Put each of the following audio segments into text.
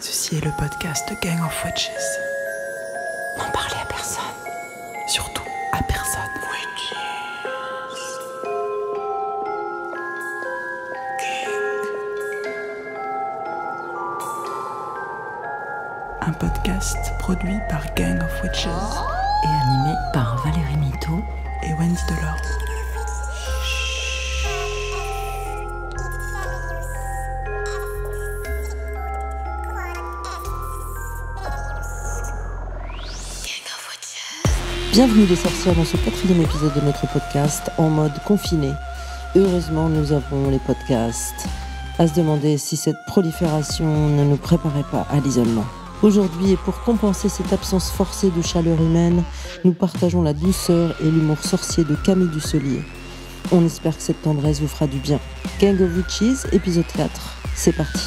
Ceci est le podcast Gang of Witches. N'en parlez à personne. Surtout à personne. Witches. Un podcast produit par Gang of Witches et animé par Valérie Mito et Wendy Delors. Bienvenue les sorcières dans ce quatrième épisode de notre podcast en mode confiné. Heureusement, nous avons les podcasts. À se demander si cette prolifération ne nous préparait pas à l'isolement. Aujourd'hui, et pour compenser cette absence forcée de chaleur humaine, nous partageons la douceur et l'humour sorcier de Camille Dusselier. On espère que cette tendresse vous fera du bien. Gang of Witches, épisode 4. C'est parti.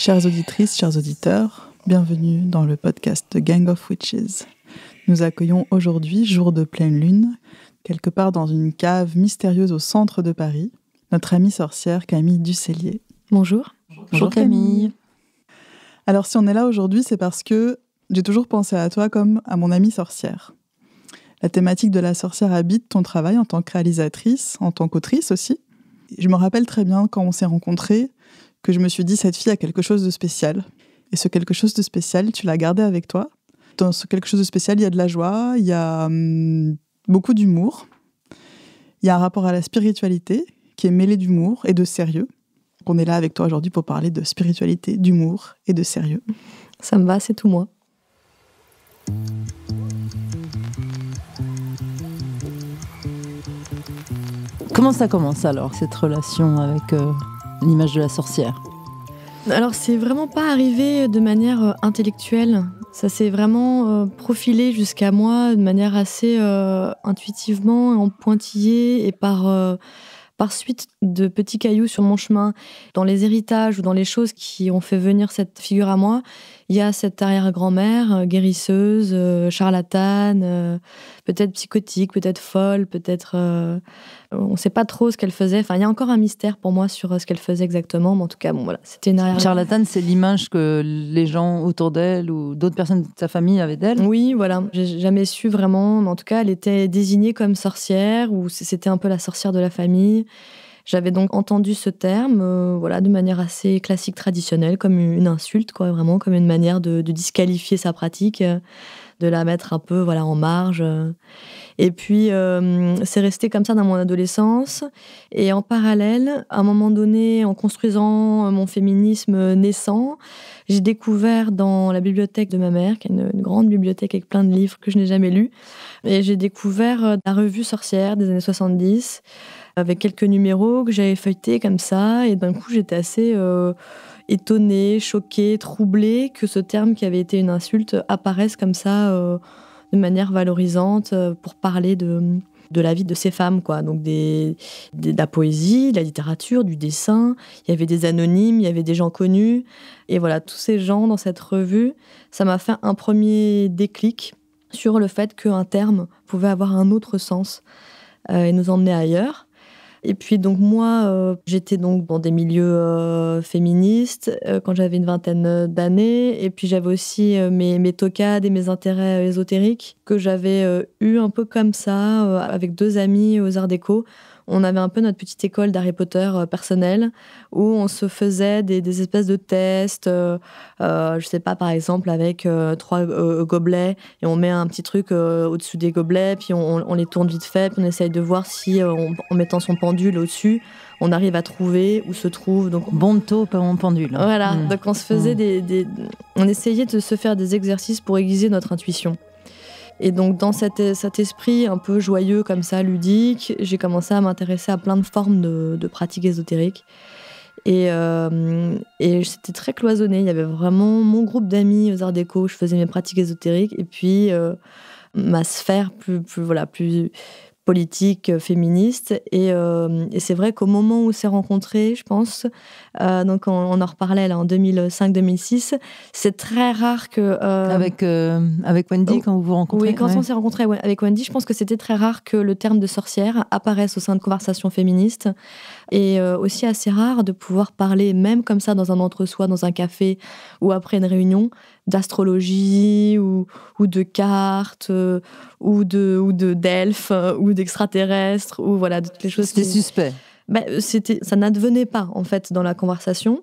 Chères auditrices, chers auditeurs, bienvenue dans le podcast Gang of Witches. Nous accueillons aujourd'hui, jour de pleine lune, quelque part dans une cave mystérieuse au centre de Paris, notre amie sorcière Camille Ducellier. Bonjour. Bonjour, Camille. Alors si on est là aujourd'hui, c'est parce que j'ai toujours pensé à toi comme à mon amie sorcière. La thématique de la sorcière habite ton travail en tant que réalisatrice, en tant qu'autrice aussi. Je me rappelle très bien quand on s'est rencontrés, que je me suis dit, cette fille a quelque chose de spécial. Et ce quelque chose de spécial, tu l'as gardé avec toi. Dans ce quelque chose de spécial, il y a de la joie, il y a hum, beaucoup d'humour, il y a un rapport à la spiritualité qui est mêlé d'humour et de sérieux. On est là avec toi aujourd'hui pour parler de spiritualité, d'humour et de sérieux. Ça me va, c'est tout moi. Comment ça commence alors, cette relation avec euh, l'image de la sorcière Alors, c'est vraiment pas arrivé de manière euh, intellectuelle. Ça s'est vraiment euh, profilé jusqu'à moi de manière assez euh, intuitivement, en pointillé et par, par suite de petits cailloux sur mon chemin, dans les héritages ou dans les choses qui ont fait venir cette figure à moi, il y a cette arrière-grand-mère euh, guérisseuse, euh, charlatane, euh, peut-être psychotique, peut-être folle, peut-être... on ne sait pas trop ce qu'elle faisait. Enfin, il y a encore un mystère pour moi sur ce qu'elle faisait exactement. Mais en tout cas, bon, voilà, c'était une arrière Charlatane, c'est l'image que les gens autour d'elle ou d'autres personnes de sa famille avaient d'elle Oui, voilà. J'ai jamais su vraiment. Mais en tout cas, elle était désignée comme sorcière ou c'était un peu la sorcière de la famille. J'avais donc entendu ce terme, euh, voilà, de manière assez classique, traditionnelle, comme une insulte, quoi, vraiment comme une manière de, disqualifier sa pratique, euh, de la mettre un peu, voilà, en marge. Euh. Et puis, c'est resté comme ça dans mon adolescence. Et en parallèle, à un moment donné, en construisant mon féminisme naissant, j'ai découvert dans la bibliothèque de ma mère, qui est une, grande bibliothèque avec plein de livres que je n'ai jamais lus, et j'ai découvert la revue Sorcière des années 70 avec quelques numéros que j'avais feuilletés comme ça. Et d'un coup, j'étais assez euh, étonnée, choquée, troublée que ce terme qui avait été une insulte apparaisse comme ça euh, de manière valorisante euh, pour parler de, de la vie de ces femmes, quoi. Donc des, de la poésie, de la littérature, du dessin. Il y avait des anonymes, il y avait des gens connus. Et voilà, tous ces gens dans cette revue, ça m'a fait un premier déclic sur le fait qu'un terme pouvait avoir un autre sens et nous emmener ailleurs. Et puis donc moi, euh, j'étais donc dans des milieux euh, féministes euh, quand j'avais une vingtaine d'années. Et puis j'avais aussi mes, mes tocades et mes intérêts ésotériques que j'avais eu un peu comme ça avec deux amis aux Arts Déco on avait un peu notre petite école d'Harry Potter euh, personnelle où on se faisait des, espèces de tests. Euh, euh, je sais pas, par exemple, avec euh, trois gobelets et on met un petit truc au dessus des gobelets, puis on, les tourne vite fait, puis on essaye de voir si, en mettant son pendule au-dessus, on arrive à trouver où se trouve. Donc bon taux, pas mon pendule. Voilà, hmm. donc on se faisait hmm. on essayait de se faire des exercices pour aiguiser notre intuition. Et donc dans euh, cet, esprit un peu joyeux comme ça, ludique, j'ai commencé à m'intéresser à plein de formes de, pratiques ésotériques. Et, euh, c'était très cloisonné. Il y avait vraiment mon groupe d'amis aux Arts Déco. Je faisais mes pratiques ésotériques et puis euh, ma sphère plus, voilà, plus, politique euh, féministe. Euh, et, c'est vrai qu'au moment où on s'est rencontré je pense, euh, donc on, en reparlait là en 2005-2006, c'est très rare que... avec, avec Wendy, oh. quand vous vous rencontrez Oui, quand on s'est rencontré avec Wendy, je pense que c'était très rare que le terme de sorcière apparaisse au sein de conversations féministes. Et aussi assez rare de pouvoir parler, même comme ça, dans un entre-soi, dans un café ou après une réunion, d'astrologie ou, de cartes euh, ou de ou de d'elfes euh, ou d'extraterrestres ou voilà toutes les choses. C'était qui... suspect. Bah, c'était ça n'advenait pas en fait dans la conversation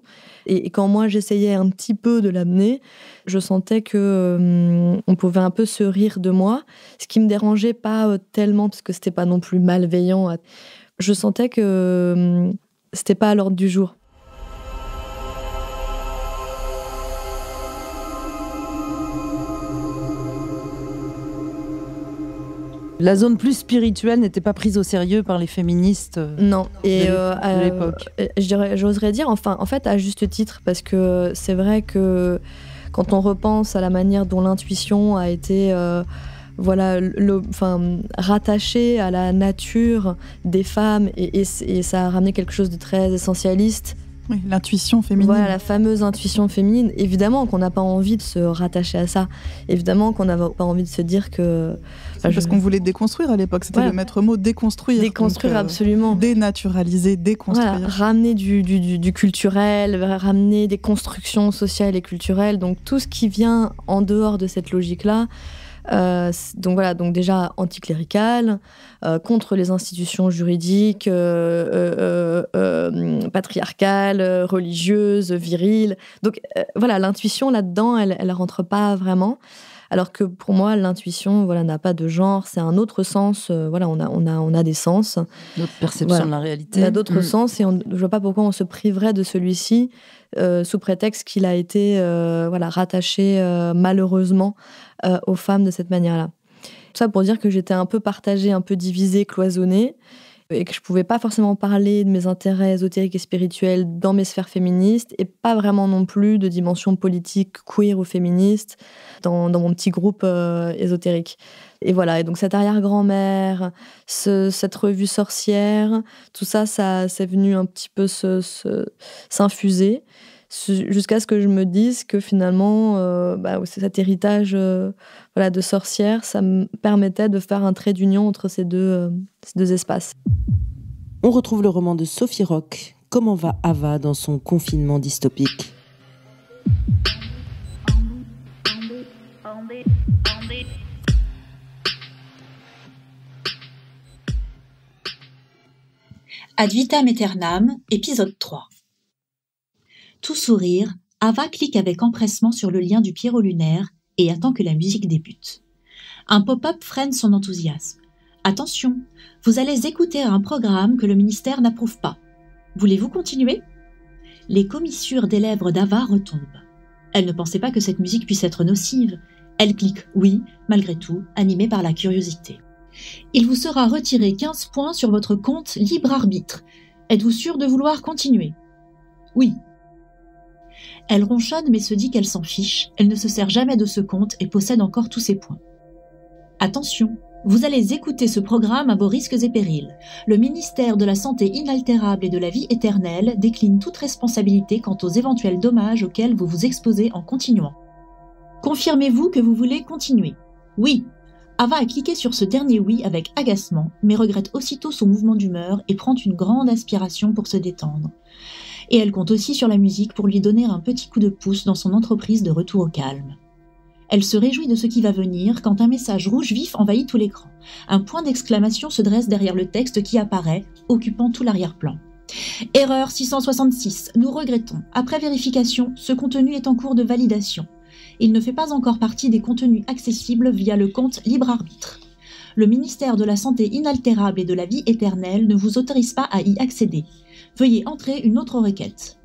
et, quand moi j'essayais un petit peu de l'amener, je sentais que euh, on pouvait un peu se rire de moi, ce qui me dérangeait pas tellement parce que c'était pas non plus malveillant. Je sentais que c'était pas à l'ordre du jour. La zone plus spirituelle n'était pas prise au sérieux par les féministes. Euh, non, et à euh, euh, l'époque. J'oserais dire, enfin, en fait, à juste titre, parce que c'est vrai que quand on repense à la manière dont l'intuition a été voilà, enfin, rattachée à la nature des femmes, et, et ça a ramené quelque chose de très essentialiste, oui, l'intuition féminine. Voilà, la fameuse intuition féminine. Évidemment qu'on n'a pas envie de se rattacher à ça. Évidemment qu'on n'a pas envie de se dire que parce qu'on voulait déconstruire à l'époque, c'était le maître mot, déconstruire. Déconstruire, euh, absolument. Dénaturaliser, déconstruire. ramener du, culturel, ramener des constructions sociales et culturelles. Donc tout ce qui vient en dehors de cette logique-là. Euh, donc voilà, donc déjà anticlérical, euh, contre les institutions juridiques, patriarcales, religieuses, viriles. Donc voilà, l'intuition là-dedans, elle, elle rentre pas vraiment. Alors que pour moi, l'intuition, voilà, n'a pas de genre. C'est un autre sens. Euh, voilà, on a, des sens. D'autres perceptions de la réalité. On a d'autres mm. sens et on, ne vois pas pourquoi on se priverait de celui-ci euh, sous prétexte qu'il a été, euh, voilà, rattaché malheureusement aux femmes de cette manière-là. ça pour dire que j'étais un peu partagée, un peu divisée, cloisonnée et que je pouvais pas forcément parler de mes intérêts ésotériques et spirituels dans mes sphères féministes et pas vraiment non plus de dimension politique queer ou féministe dans, mon petit groupe euh, ésotérique. Et voilà, et donc cette arrière-grand-mère, cette revue sorcière, tout ça, ça s'est venu un petit peu s'infuser. Se, jusqu'à ce que je me dise que finalement, euh, bah, cet héritage euh, de sorcière, ça me permettait de faire un trait d'union entre ces deux, euh, deux espaces. On retrouve le roman de Sophie Rock, Comment va Ava dans son confinement dystopique Ad vitam aeternam, épisode 3. Tout sourire, Ava clique avec empressement sur le lien du pierrot lunaire et attend que la musique débute. Un pop-up freine son enthousiasme. Attention, vous allez écouter un programme que le ministère n'approuve pas. Voulez-vous continuer Les commissures des lèvres d'Ava retombent. Elle ne pensait pas que cette musique puisse être nocive. Elle clique oui, malgré tout, animée par la curiosité. Il vous sera retiré 15 points sur votre compte libre arbitre. Êtes-vous sûr de vouloir continuer Oui, elle ronchonne mais se dit qu'elle s'en fiche, elle ne se sert jamais de ce compte et possède encore tous ses points. Attention, vous allez écouter ce programme à vos risques et périls. Le ministère de la Santé inaltérable et de la vie éternelle décline toute responsabilité quant aux éventuels dommages auxquels vous vous exposez en continuant. Confirmez-vous que vous voulez continuer. Oui. Ava a cliqué sur ce dernier oui avec agacement, mais regrette aussitôt son mouvement d'humeur et prend une grande aspiration pour se détendre et elle compte aussi sur la musique pour lui donner un petit coup de pouce dans son entreprise de retour au calme. Elle se réjouit de ce qui va venir quand un message rouge vif envahit tout l'écran. Un point d'exclamation se dresse derrière le texte qui apparaît, occupant tout l'arrière-plan. Erreur 666. Nous regrettons. Après vérification, ce contenu est en cours de validation. Il ne fait pas encore partie des contenus accessibles via le compte Libre Arbitre. Le ministère de la Santé inaltérable et de la Vie éternelle ne vous autorise pas à y accéder. Veuillez entrer une autre requête.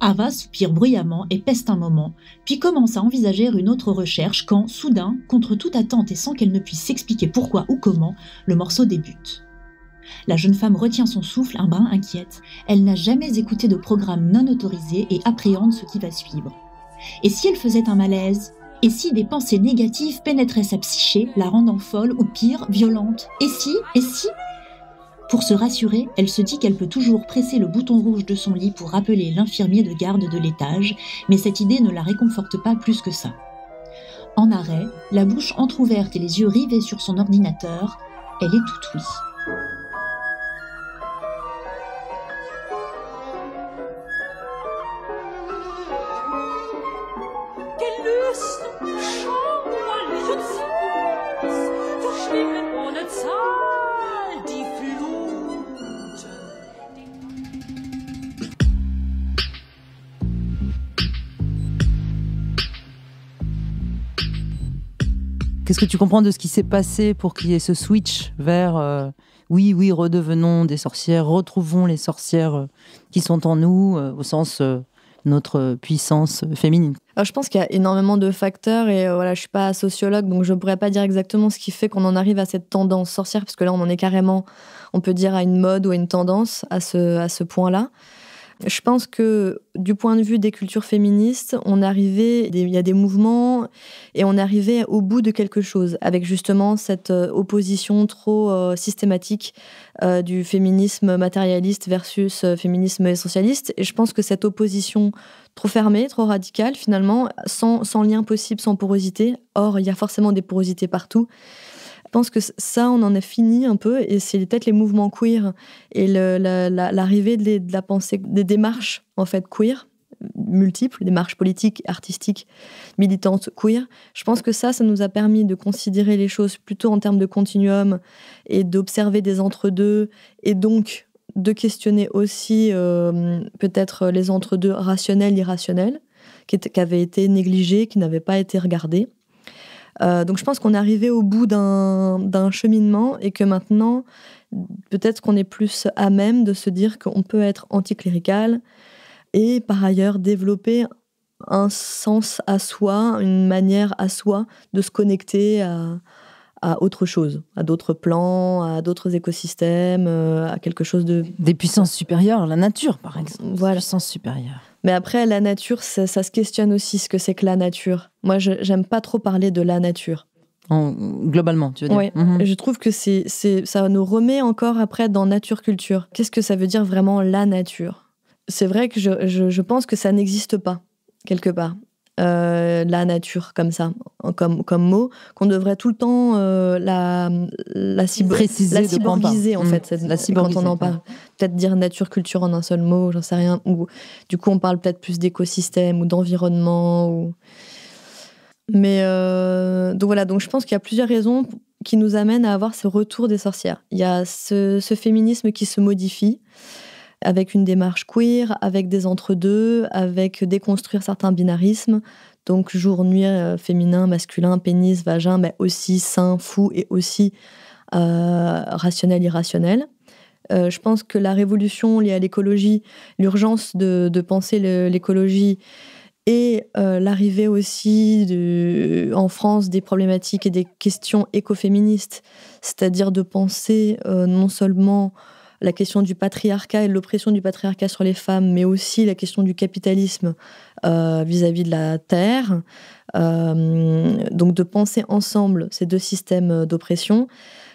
Ava soupire bruyamment et peste un moment, puis commence à envisager une autre recherche quand, soudain, contre toute attente et sans qu'elle ne puisse s'expliquer pourquoi ou comment, le morceau débute. La jeune femme retient son souffle un brin inquiète. Elle n'a jamais écouté de programme non autorisé et appréhende ce qui va suivre. Et si elle faisait un malaise Et si des pensées négatives pénétraient sa psyché, la rendant folle ou pire, violente Et si Et si pour se rassurer, elle se dit qu'elle peut toujours presser le bouton rouge de son lit pour rappeler l'infirmier de garde de l'étage, mais cette idée ne la réconforte pas plus que ça. En arrêt, la bouche entr'ouverte et les yeux rivés sur son ordinateur, elle est tout ouïe. que tu comprends de ce qui s'est passé pour qu'il y ait ce switch vers euh, oui, oui, redevenons des sorcières, retrouvons les sorcières euh, qui sont en nous, euh, au sens de notre puissance féminine Je pense qu'il y a énormément de facteurs et voilà, je suis pas sociologue, donc je ne pourrais pas dire exactement ce qui fait qu'on en arrive à cette tendance sorcière, parce que là, on en est carrément, on peut dire, à une mode ou à une tendance à ce, à ce point-là. Je pense que du point de vue des cultures féministes, on arrivait, il y a des mouvements et on arrivait au bout de quelque chose avec justement cette euh, opposition trop euh, systématique euh, du féminisme matérialiste versus féminisme essentialiste. Et je pense que cette opposition trop fermée, trop radicale finalement, sans lien possible, sans porosité, or il y a forcément des porosités partout. Je pense que ça, on en a fini un peu, et c'est peut-être les mouvements queer et l'arrivée de, la pensée, des démarches en fait queer multiples, démarches politiques, artistiques, militantes, queer. Je pense que ça, ça nous a permis de considérer les choses plutôt en termes de continuum et d'observer des entre-deux et donc de questionner aussi euh, peut-être les entre-deux rationnels, irrationnels, qui, qui avaient été négligés, qui n'avaient pas été regardés. Euh, donc je pense qu'on est arrivé au bout d'un cheminement et que maintenant, peut-être qu'on est plus à même de se dire qu'on peut être anticlérical et par ailleurs développer un sens à soi, une manière à soi de se connecter à, autre chose, à d'autres plans, à d'autres écosystèmes, euh, à quelque chose de... Des puissances supérieures, la nature par exemple. Voilà. Des sens supérieur. Mais après, la nature, ça, se questionne aussi ce que c'est que la nature. Moi, j'aime pas trop parler de la nature. globalement, tu veux dire Oui, mhm. je trouve que c'est, ça nous remet encore après dans nature-culture. Qu'est-ce que ça veut dire vraiment la nature C'est vrai que je pense que ça n'existe pas, quelque part. Euh, la nature comme ça, comme, comme mot, qu'on devrait tout le temps euh, la, la, Préciser la en mm. fait, la quand on en parle. Peut-être dire nature, culture en un seul mot, j'en sais rien. Ou du coup, on parle peut-être plus d'écosystème ou d'environnement. Mais euh, donc voilà, donc je pense qu'il y a plusieurs raisons qui nous amènent à avoir ce retour des sorcières. Il y a ce féminisme qui se modifie avec une démarche queer, avec des entre-deux, avec déconstruire certains binarismes. Donc jour-nuit, euh, féminin, masculin, pénis, vagin, mais aussi sain, fou et aussi euh, rationnel, irrationnel. Euh, je pense que la révolution liée à l'écologie, l'urgence de, penser l'écologie et l'arrivée aussi de, en France des problématiques et des questions écoféministes, c'est-à-dire de penser non seulement la question du patriarcat et l'oppression du patriarcat sur les femmes, mais aussi la question du capitalisme euh, vis-à-vis de la terre. Euh, donc de penser ensemble ces deux systèmes d'oppression,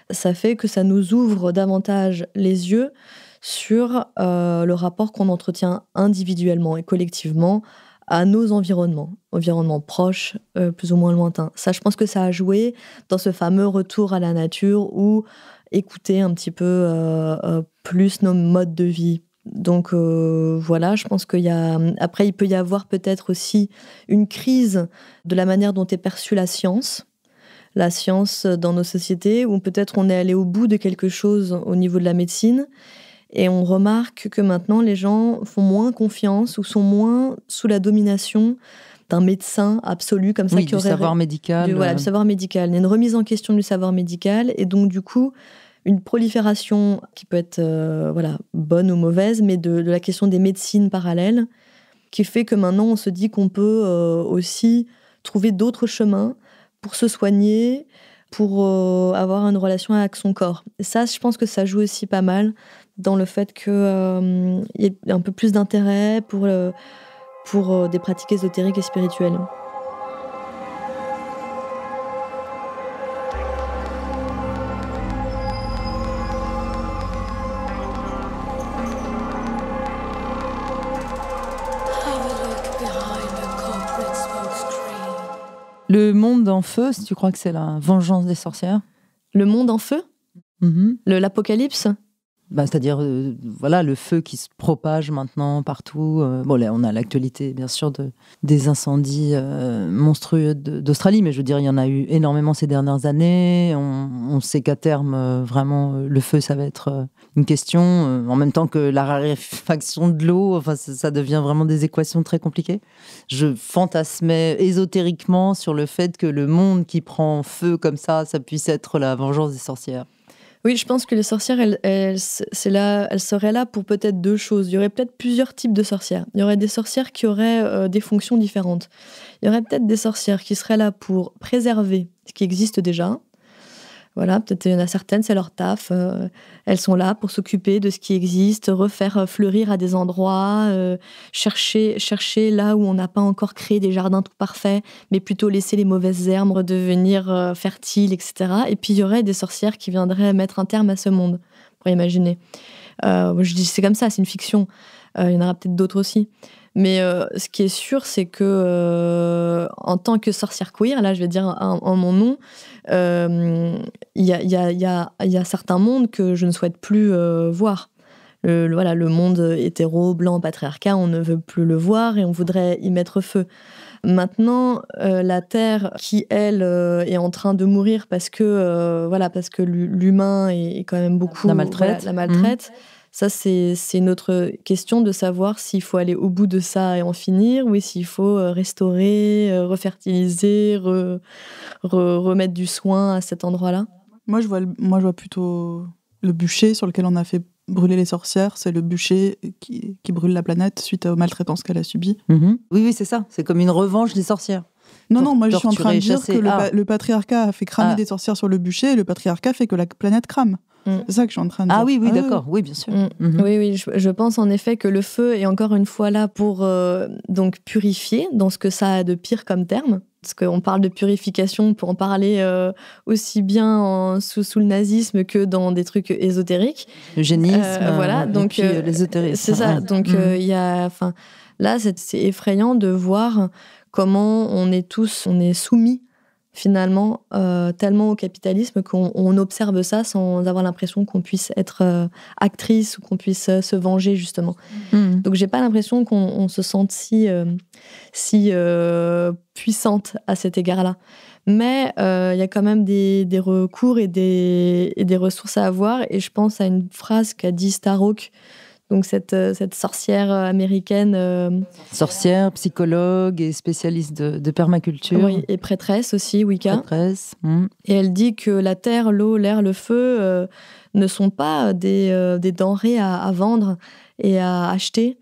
ça fait que ça nous ouvre davantage les yeux sur euh, le rapport qu'on entretient individuellement et collectivement à nos environnements, environnements proches, plus ou moins lointains. Ça, je pense que ça a joué dans ce fameux retour à la nature où écouter un petit peu euh, euh, plus nos modes de vie. Donc euh, voilà, je pense qu'il y a. Après, il peut y avoir peut-être aussi une crise de la manière dont est perçue la science, la science dans nos sociétés, où peut-être on est allé au bout de quelque chose au niveau de la médecine, et on remarque que maintenant les gens font moins confiance ou sont moins sous la domination d'un médecin absolu comme ça oui, qui du savoir médical. voilà, euh. du savoir médical. Il y a une remise en question du savoir médical et donc du coup une prolifération qui peut être euh, voilà bonne ou mauvaise, mais de, la question des médecines parallèles, qui fait que maintenant on se dit qu'on peut euh, aussi trouver d'autres chemins pour se soigner, pour avoir une relation avec son corps. ça, je pense que ça joue aussi pas mal dans le fait qu'il y ait un peu plus d'intérêt pour pour euh, des pratiques ésotériques et spirituelles. Le monde en feu, si tu crois que c'est la vengeance des sorcières Le monde en feu mhm. L'Apocalypse bah, c'est-à-dire euh, voilà le feu qui se propage maintenant partout. Euh, bon, là, on a l'actualité bien sûr de, des incendies euh, monstrueux d'Australie, mais je veux dire, il y en a eu énormément ces dernières années. On, sait qu'à terme, vraiment, le feu, ça va être une question. en même temps que la raréfaction de l'eau, enfin, ça, ça, devient vraiment des équations très compliquées. Je fantasmais ésotériquement sur le fait que le monde qui prend feu comme ça, ça puisse être la vengeance des sorcières. Oui, je pense que les sorcières, elles, c'est là, seraient là pour peut-être deux choses. Il y aurait peut-être plusieurs types de sorcières. Il y aurait des sorcières qui auraient euh, des fonctions différentes. Il y aurait peut-être des sorcières qui seraient là pour préserver ce qui existe déjà, voilà, peut-être il y en a certaines, c'est leur taf. Euh, elles sont là pour s'occuper de ce qui existe, refaire euh, fleurir à des endroits, euh, chercher, chercher là où on n'a pas encore créé des jardins tout parfaits, mais plutôt laisser les mauvaises herbes devenir fertiles, etc. Et puis il y aurait des sorcières qui viendraient mettre un terme à ce monde, pour imaginer. je dis c'est comme ça, c'est une fiction. Il y en aura peut-être d'autres aussi. Mais euh, ce qui est sûr, c'est que euh, en tant que sorcière queer, là, je vais dire en, mon nom, il y, a, certains mondes que je ne souhaite plus euh, voir. Le, voilà, le monde hétéro, blanc, patriarcat, on ne veut plus le voir et on voudrait y mettre feu. Maintenant, la Terre, qui elle est en train de mourir parce que voilà, parce que l'humain est, quand même beaucoup la maltraite, mmh. Ça, c'est notre question de savoir s'il faut aller au bout de ça et en finir, ou s'il faut euh, restaurer, euh, refertiliser, remettre du soin à cet endroit-là. Moi, je vois, plutôt le bûcher sur lequel on a fait brûler les sorcières, c'est le bûcher qui, brûle la planète suite aux maltraitances qu'elle a subies. Mhm. Oui, oui, c'est ça. C'est comme une revanche des sorcières. Non, non, moi je suis en train de dire que ah. le, patriarcat a fait cramer ah. des sorcières sur le bûcher et le patriarcat fait que la planète crame. Mm. C'est ça que je suis en train de ah Oui, ah oui, d'accord, oui, bien sûr. Mm. Mm-hmm. Oui, oui, je, pense en effet que le feu est encore une fois là pour euh, donc purifier dans ce que ça a de pire comme terme. Parce qu'on parle de purification pour en parler euh, aussi bien sous, le nazisme que dans des trucs ésotériques. Le génisme. Euh, voilà, donc l'ésotérisme. C'est ça. Donc mm. il y a, enfin, là, c'est effrayant de voir comment on est tous, on est soumis finalement euh, tellement au capitalisme qu'on observe ça sans avoir l'impression qu'on puisse être euh, actrice ou qu'on puisse euh, se venger justement. Mm. Donc j'ai pas l'impression qu'on se sente si, si puissante à cet égard-là. Mais il y a quand même des, recours et des, et des, ressources à avoir. Et je pense à une phrase qu'a dit Starhawk donc cette, euh, cette, sorcière euh, américaine. Euh, sorcière, psychologue et spécialiste de, permaculture. Oui, et prêtresse aussi, Wicca. Prêtresse. Hmm. Et elle dit que la terre, l'eau, l'air, le feu ne sont pas des, des denrées à, vendre et à acheter.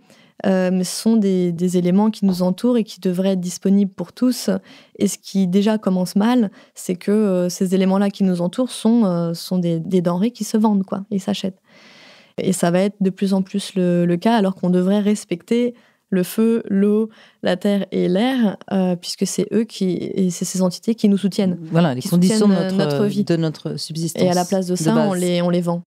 mais ce sont des, des, éléments qui nous entourent et qui devraient être disponibles pour tous. Et ce qui déjà commence mal, c'est que ces éléments-là qui nous entourent sont, sont des, des denrées qui se vendent quoi, et s'achètent. Et ça va être de plus en plus le, cas, alors qu'on devrait respecter le feu, l'eau, la terre et l'air, euh, puisque c'est eux qui, et c'est ces entités qui nous soutiennent. Voilà, les conditions de euh, notre, vie. de notre subsistance. Et à la place de ça, on, les, on les vend.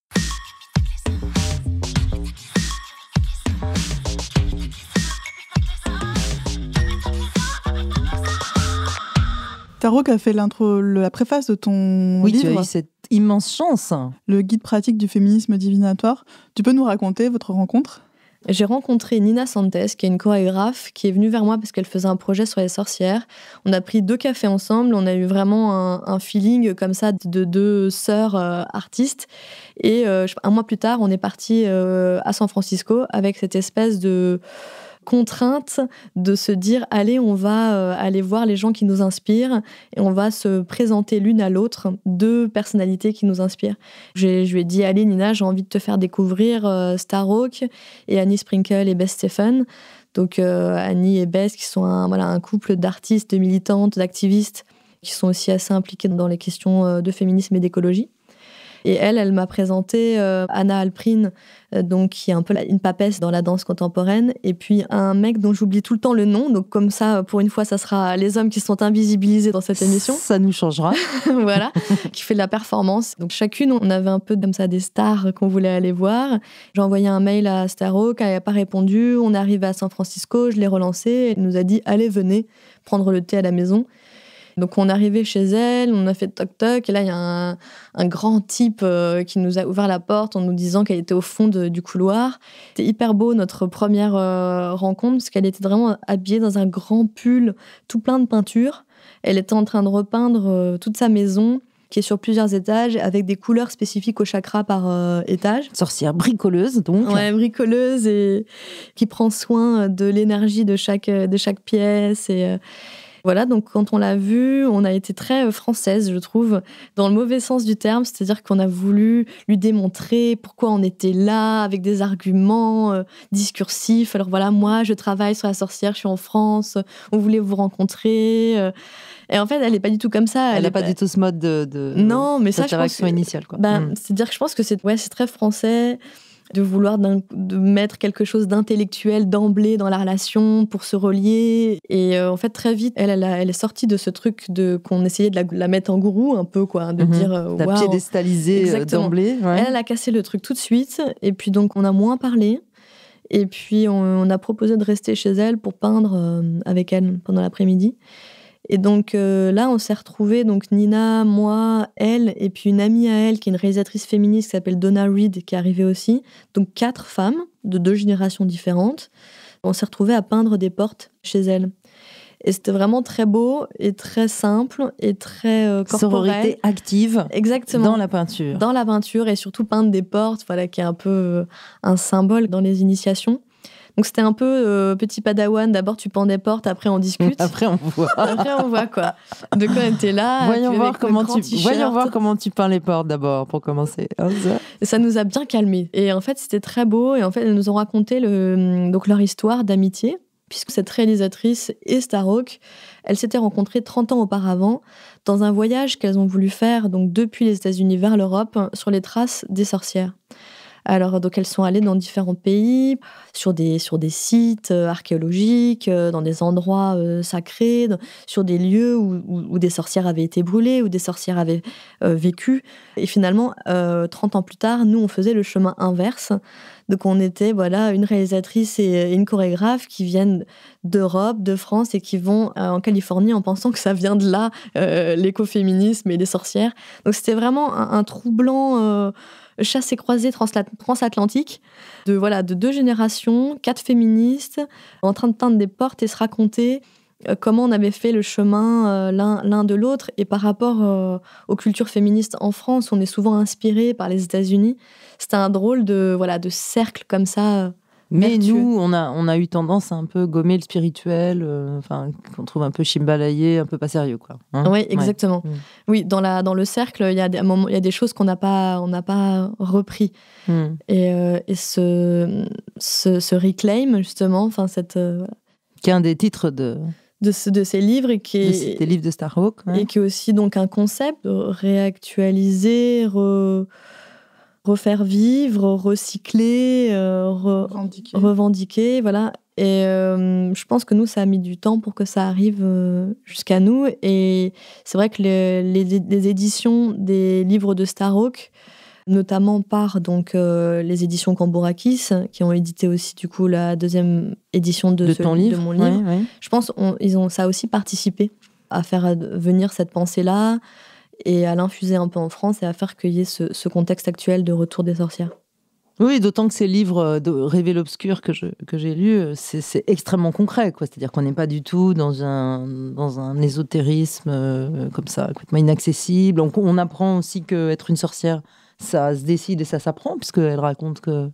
a fait l'intro, la préface de ton oui, livre. Oui, immense chance. Le guide pratique du féminisme divinatoire, tu peux nous raconter votre rencontre j'ai rencontré Nina Santes, qui est une chorégraphe, qui est venue vers moi parce qu'elle faisait un projet sur les sorcières. On a pris deux cafés ensemble, on a eu vraiment un, feeling comme ça de deux sœurs euh, artistes. Et euh, un mois plus tard, on est parti euh, à San Francisco avec cette espèce de contrainte de se dire allez, on va euh, aller voir les gens qui nous inspirent et on va se présenter l'une à l'autre deux personnalités qui nous inspirent. Je, je lui ai dit allez, Nina, j'ai envie de te faire découvrir euh, Star Starhawk et Annie Sprinkle et Bess Stephen. Donc euh, Annie et Bess, qui sont voilà, un couple d'artistes, de militantes, d'activistes, qui sont aussi assez impliqués dans les questions de féminisme et d'écologie. Et elle, elle m'a présenté euh, Anna Alprin euh, donc qui est un peu une papesse dans la danse contemporaine, et puis un mec dont j'oublie tout le temps le nom. Donc comme ça, pour une fois, ça sera les hommes qui sont invisibilisés dans cette émission. Ça nous changera. voilà, qui fait de la performance. Donc chacune, on avait un peu comme ça des stars qu'on voulait aller voir. J'ai envoyé un mail à Starhawk, elle n'a pas répondu. On est à San Francisco, je l'ai relancé, elle nous a dit allez venez prendre le thé à la maison. Donc on est arrivé chez elle, on a fait toc toc, et là il y a un, grand type euh, qui nous a ouvert la porte en nous disant qu'elle était au fond du couloir. C'était hyper beau notre première euh, rencontre parce qu'elle était vraiment habillée dans un grand pull tout plein de peinture. Elle était en train de repeindre euh, toute sa maison qui est sur plusieurs étages avec des couleurs spécifiques au chakra par étage. Sorcière bricoleuse donc. Oui, bricoleuse et qui prend soin de l'énergie de chaque de chaque pièce et voilà, donc quand on l'a vue, on a été très euh, française, je trouve, dans le mauvais sens du terme, c'est-à-dire qu'on a voulu lui démontrer pourquoi on était là, avec des arguments euh, discursifs. Alors voilà, moi, je travaille sur la sorcière, je suis en France, on voulait vous rencontrer. Euh. et en fait, elle n'est pas du tout comme ça. Elle n'a pas, du tout ce mode de, non, mais ça, je pense initiale. Ben, hmm. C'est-à-dire que je pense que c'est ouais, très français de vouloir de mettre quelque chose d'intellectuel d'emblée dans la relation pour se relier. Et euh, en fait, très vite, elle, est sortie de ce truc de qu'on essayait de la, mettre en gourou un peu, quoi, de mhm. dire euh, la wow. Euh, d'emblée. Elle, a cassé le truc tout de suite. Et puis donc, on a moins parlé. Et puis, on, a proposé de rester chez elle pour peindre avec elle pendant l'après-midi. Et donc euh, là, on s'est retrouvés, donc Nina, moi, elle, et puis une amie à elle, qui est une réalisatrice féministe qui s'appelle Donna Reed, qui est arrivée aussi. Donc quatre femmes de deux générations différentes. On s'est retrouvés à peindre des portes chez elle. Et c'était vraiment très beau et très simple et très euh, corporel. active. Exactement. Dans la peinture. Dans la peinture et surtout peindre des portes, voilà, qui est un peu euh, un symbole dans les initiations. Donc c'était un peu euh, petit padawan, d'abord tu pends des portes, après on discute. Après on voit. après on voit quoi. De quoi elle était là. Voyons, voir comment, tu, voyons voir comment tu peins les portes d'abord pour commencer. Hein, ça nous a bien calmés. Et en fait c'était très beau et en fait elles nous ont raconté hum, donc, leur histoire d'amitié puisque cette réalisatrice et Starhawk, elles s'étaient rencontrées 30 ans auparavant dans un voyage qu'elles ont voulu faire donc depuis les États-Unis vers l'Europe sur les traces des sorcières. Alors, donc, elles sont allées dans différents pays, sur des, sur des sites euh, archéologiques, euh, dans des endroits euh, sacrés, sur des lieux où, des sorcières avaient été brûlées, où des sorcières avaient vécu. Et finalement, 30 ans plus tard, nous, on faisait le chemin inverse. Donc, on était, voilà, une réalisatrice et une chorégraphe qui viennent d'Europe, de France et qui vont en Californie en pensant que ça vient de là, l'écoféminisme et les sorcières. Donc, c'était vraiment un, un troublant chasse et croisée transatlantique de voilà de deux générations, quatre féministes en train de teindre des portes et se raconter euh, comment on avait fait le chemin euh, l'un de l'autre. Et par rapport euh, aux cultures féministes en France, on est souvent inspiré par les États-Unis. C'était un drôle de, voilà, de cercle comme ça mais nous, on a, on a eu tendance à un peu gommer le spirituel, euh, enfin, qu'on trouve un peu chimbalayé, un peu pas sérieux, quoi. Hein. oui, exactement. Mm. Oui, dans, la, dans le cercle, il y, a des moments, y a des choses qu'on n'a pas, on pas repris. Mm. Et, euh, et ce, ce, reclaim, justement, enfin, cette. Euh, qui est un des titres de. De, de ces livres qui des livres de Starhawk et qui est aussi donc un concept réactualisé re, refaire vivre, recycler, euh, revendiquer. voilà. Et euh, je pense que nous, ça a mis du temps pour que ça arrive euh, jusqu'à nous. Et c'est vrai que les, éditions des livres de Starhawk, notamment par donc les éditions Cambourakis, qui ont édité aussi du coup la deuxième édition de, mon livre, je pense ont ça aussi participé à faire venir cette pensée-là, et à l'infuser un peu en France et à faire cueillir ce, contexte actuel de retour des sorcières. Oui, d'autant que ces livres de Rêver l'obscur que, que j'ai lus, c'est, extrêmement concret. C'est-à-dire qu'on n'est pas du tout dans un, dans un ésotérisme euh, comme ça, complètement inaccessible. On, on apprend aussi qu'être une sorcière, ça se décide et ça s'apprend, puisqu'elle raconte que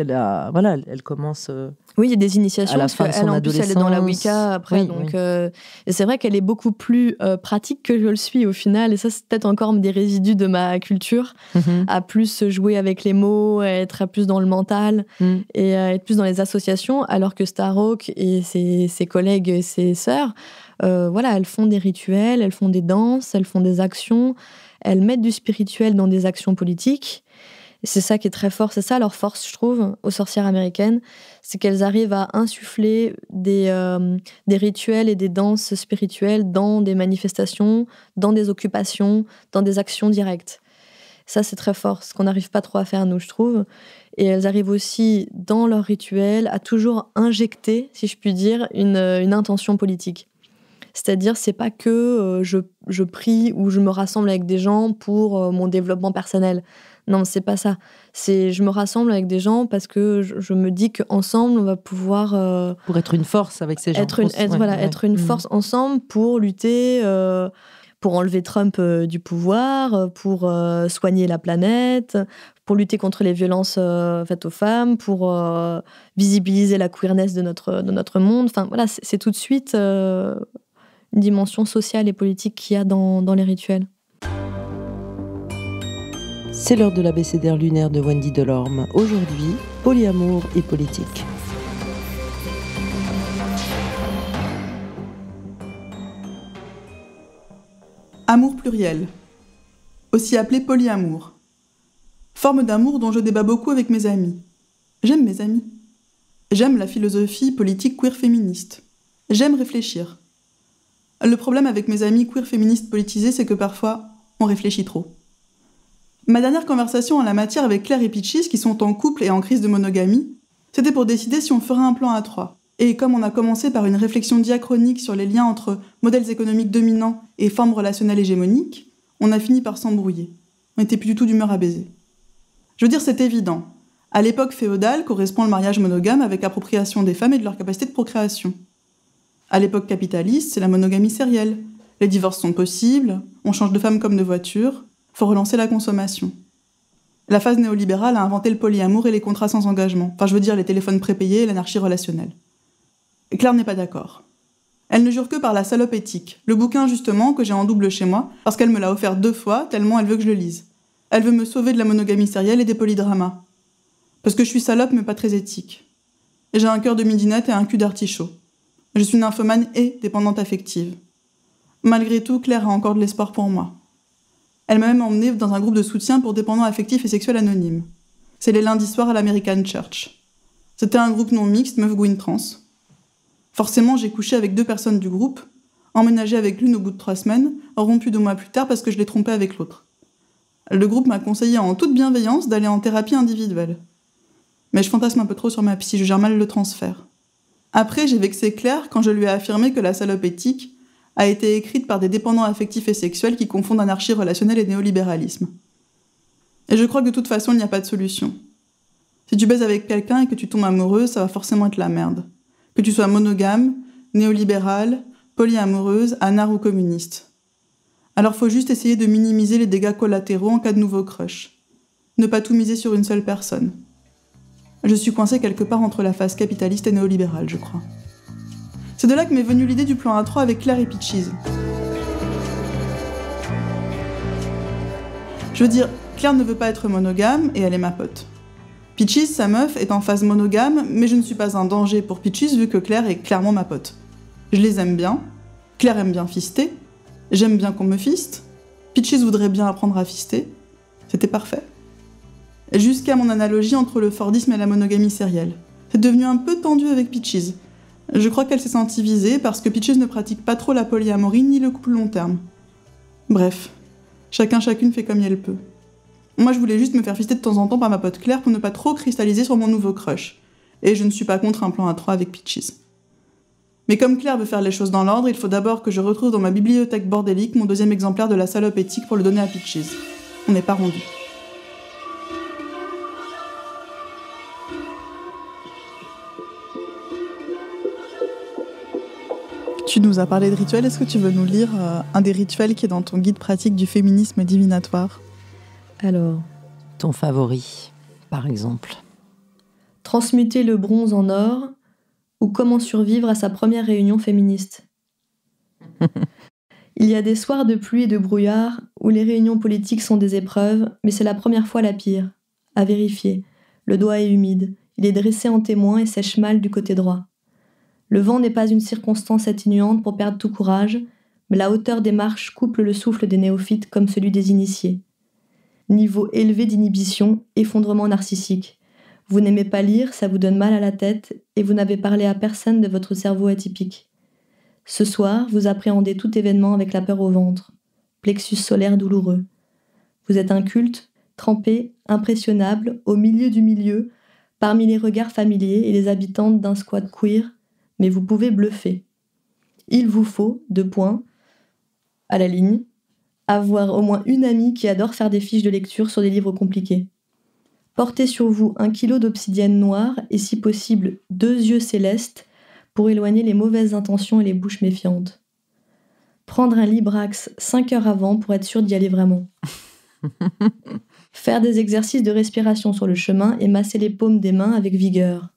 elle voilà, elle, commence. Euh, oui, il y a des initiations. À la fin de son en plus, elle est dans la Wicca après. donc, euh, et c'est vrai qu'elle est beaucoup plus euh, pratique que je le suis au final. Et ça, c'est peut-être encore des résidus de ma culture, mhm. à plus jouer avec les mots, à être plus dans le mental mm. et à être plus dans les associations. Alors que Starhawk et ses, ses collègues et ses sœurs, voilà, elles font des rituels, elles font des danses, elles font des actions, elles mettent du spirituel dans des actions politiques. Et c'est ça qui est très fort, c'est ça leur force, je trouve, aux sorcières américaines, c'est qu'elles arrivent à insuffler euh, des, rituels et des danses spirituelles dans des manifestations, dans des occupations, dans des actions directes. Ça, c'est très fort, ce qu'on n'arrive pas trop à faire, nous, je trouve. Et elles arrivent aussi, dans leurs rituels, à toujours injecter, si je puis dire, une, euh, intention politique. C'est-à-dire, c'est pas que euh, je, prie ou je me rassemble avec des gens pour mon développement personnel. Non, c'est pas ça. C'est je me rassemble avec des gens parce que je, me dis qu'ensemble, on va pouvoir. Euh, pour être une force avec ces gens. Être une, une mm. force ensemble pour lutter. Euh, pour enlever Trump euh, du pouvoir, pour soigner la planète, pour lutter contre les violences faites aux femmes, pour visibiliser la queerness de notre, monde. Enfin, voilà, c'est tout de suite une dimension sociale et politique qu'il y a dans les rituels. C'est l'heure de l'abécédaire lunaire de Wendy Delorme. Aujourd'hui, polyamour et politique. Amour pluriel, aussi appelé polyamour. Forme d'amour dont je débat beaucoup avec mes amis. J'aime mes amis. J'aime la philosophie politique queer féministe. J'aime réfléchir. Le problème avec mes amis queer féministes politisés, c'est que parfois, on réfléchit trop. Ma dernière conversation en la matière avec Claire et Pitchis, qui sont en couple et en crise de monogamie, c'était pour décider si on ferait un plan à trois. Et comme on a commencé par une réflexion diachronique sur les liens entre modèles économiques dominants et formes relationnelles hégémoniques, on a fini par s'embrouiller. On n'était plus du tout d'humeur à baiser. Je veux dire, c'est évident. À l'époque féodale correspond le mariage monogame avec appropriation des femmes et de leur capacité de procréation. À l'époque capitaliste, c'est la monogamie sérielle. Les divorces sont possibles, on change de femme comme de voiture, faut relancer la consommation. La phase néolibérale a inventé le polyamour et les contrats sans engagement. Enfin, je veux dire les téléphones prépayés et l'anarchie relationnelle. Claire n'est pas d'accord. Elle ne jure que par la salope éthique, le bouquin justement que j'ai en double chez moi, parce qu'elle me l'a offert deux fois, tellement elle veut que je le lise. Elle veut me sauver de la monogamie sérielle et des polydramas. Parce que je suis salope mais pas très éthique. j'ai un cœur de midinette et un cul d'artichaut. Je suis nymphomane et dépendante affective. Malgré tout, Claire a encore de l'espoir pour moi. Elle m'a même emmenée dans un groupe de soutien pour dépendants affectifs et sexuels anonymes. C'est les lundis soirs à l'American Church. C'était un groupe non mixte, meuf Gwyn trans. Forcément, j'ai couché avec deux personnes du groupe, emménagé avec l'une au bout de trois semaines, rompu deux mois plus tard parce que je l'ai trompée avec l'autre. Le groupe m'a conseillé en toute bienveillance d'aller en thérapie individuelle. Mais je fantasme un peu trop sur ma psy, je gère mal le transfert. Après, j'ai vexé Claire quand je lui ai affirmé que la salope éthique, a été écrite par des dépendants affectifs et sexuels qui confondent anarchie relationnelle et néolibéralisme. Et je crois que de toute façon, il n'y a pas de solution. Si tu baises avec quelqu'un et que tu tombes amoureuse, ça va forcément être la merde. Que tu sois monogame, néolibérale, polyamoureuse, anar ou communiste. Alors faut juste essayer de minimiser les dégâts collatéraux en cas de nouveau crush. Ne pas tout miser sur une seule personne. Je suis coincée quelque part entre la phase capitaliste et néolibérale, je crois. C'est de là que m'est venue l'idée du plan A3 avec Claire et Pitches. Je veux dire, Claire ne veut pas être monogame et elle est ma pote. Peaches, sa meuf, est en phase monogame, mais je ne suis pas un danger pour Peaches vu que Claire est clairement ma pote. Je les aime bien, Claire aime bien fister, j'aime bien qu'on me fiste, Peaches voudrait bien apprendre à fister, c'était parfait. Jusqu'à mon analogie entre le Fordisme et la monogamie sérielle. C'est devenu un peu tendu avec Peaches. Je crois qu'elle s'est sentie visée parce que Peaches ne pratique pas trop la polyamorie ni le couple long terme. Bref, chacun chacune fait comme elle peut. Moi je voulais juste me faire fister de temps en temps par ma pote Claire pour ne pas trop cristalliser sur mon nouveau crush. Et je ne suis pas contre un plan à 3 avec Peaches. Mais comme Claire veut faire les choses dans l'ordre, il faut d'abord que je retrouve dans ma bibliothèque bordélique mon deuxième exemplaire de la salope éthique pour le donner à Peaches. On n'est pas rendu. Tu nous as parlé de rituels. Est-ce que tu veux nous lire euh, un des rituels qui est dans ton guide pratique du féminisme divinatoire Alors, ton favori, par exemple. Transmuter le bronze en or ou comment survivre à sa première réunion féministe. Il y a des soirs de pluie et de brouillard où les réunions politiques sont des épreuves, mais c'est la première fois la pire. À vérifier. Le doigt est humide. Il est dressé en témoin et sèche mal du côté droit. Le vent n'est pas une circonstance atténuante pour perdre tout courage, mais la hauteur des marches couple le souffle des néophytes comme celui des initiés. Niveau élevé d'inhibition, effondrement narcissique. Vous n'aimez pas lire, ça vous donne mal à la tête, et vous n'avez parlé à personne de votre cerveau atypique. Ce soir, vous appréhendez tout événement avec la peur au ventre. Plexus solaire douloureux. Vous êtes inculte, trempé, impressionnable, au milieu du milieu, parmi les regards familiers et les habitantes d'un squat queer, mais vous pouvez bluffer. Il vous faut, deux points, à la ligne, avoir au moins une amie qui adore faire des fiches de lecture sur des livres compliqués. Portez sur vous un kilo d'obsidienne noire et si possible deux yeux célestes pour éloigner les mauvaises intentions et les bouches méfiantes. Prendre un Librax 5 heures avant pour être sûr d'y aller vraiment. Faire des exercices de respiration sur le chemin et masser les paumes des mains avec vigueur.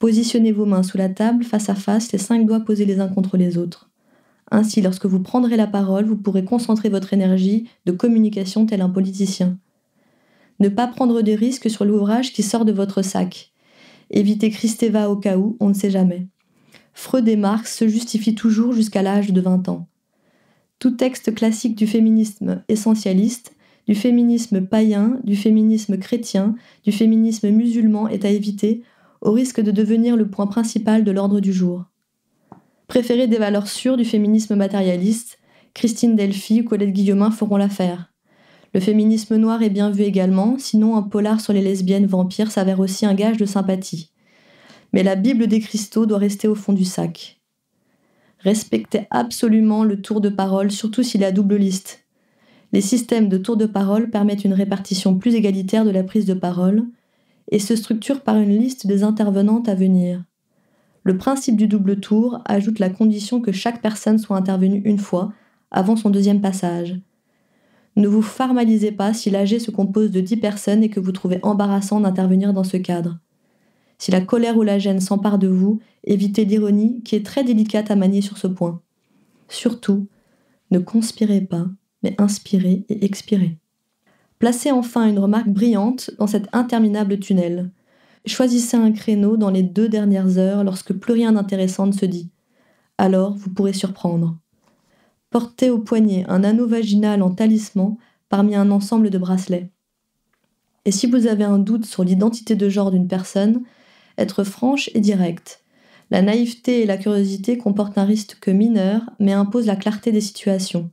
Positionnez vos mains sous la table, face à face, les cinq doigts posés les uns contre les autres. Ainsi, lorsque vous prendrez la parole, vous pourrez concentrer votre énergie de communication tel un politicien. Ne pas prendre des risques sur l'ouvrage qui sort de votre sac. Évitez Christeva au cas où, on ne sait jamais. Freud et Marx se justifient toujours jusqu'à l'âge de 20 ans. Tout texte classique du féminisme essentialiste, du féminisme païen, du féminisme chrétien, du féminisme musulman est à éviter au risque de devenir le point principal de l'ordre du jour. Préférer des valeurs sûres du féminisme matérialiste, Christine Delphi ou Colette Guillemin feront l'affaire. Le féminisme noir est bien vu également, sinon un polar sur les lesbiennes vampires s'avère aussi un gage de sympathie. Mais la Bible des cristaux doit rester au fond du sac. Respectez absolument le tour de parole, surtout s'il est à double liste. Les systèmes de tour de parole permettent une répartition plus égalitaire de la prise de parole, et se structure par une liste des intervenantes à venir. Le principe du double tour ajoute la condition que chaque personne soit intervenue une fois avant son deuxième passage. Ne vous formalisez pas si l'AG se compose de 10 personnes et que vous trouvez embarrassant d'intervenir dans ce cadre. Si la colère ou la gêne s'empare de vous, évitez l'ironie qui est très délicate à manier sur ce point. Surtout, ne conspirez pas, mais inspirez et expirez. Placez enfin une remarque brillante dans cet interminable tunnel. Choisissez un créneau dans les deux dernières heures lorsque plus rien d'intéressant ne se dit. Alors vous pourrez surprendre. Portez au poignet un anneau vaginal en talisman parmi un ensemble de bracelets. Et si vous avez un doute sur l'identité de genre d'une personne, être franche et directe. La naïveté et la curiosité comportent un risque mineur, mais imposent la clarté des situations.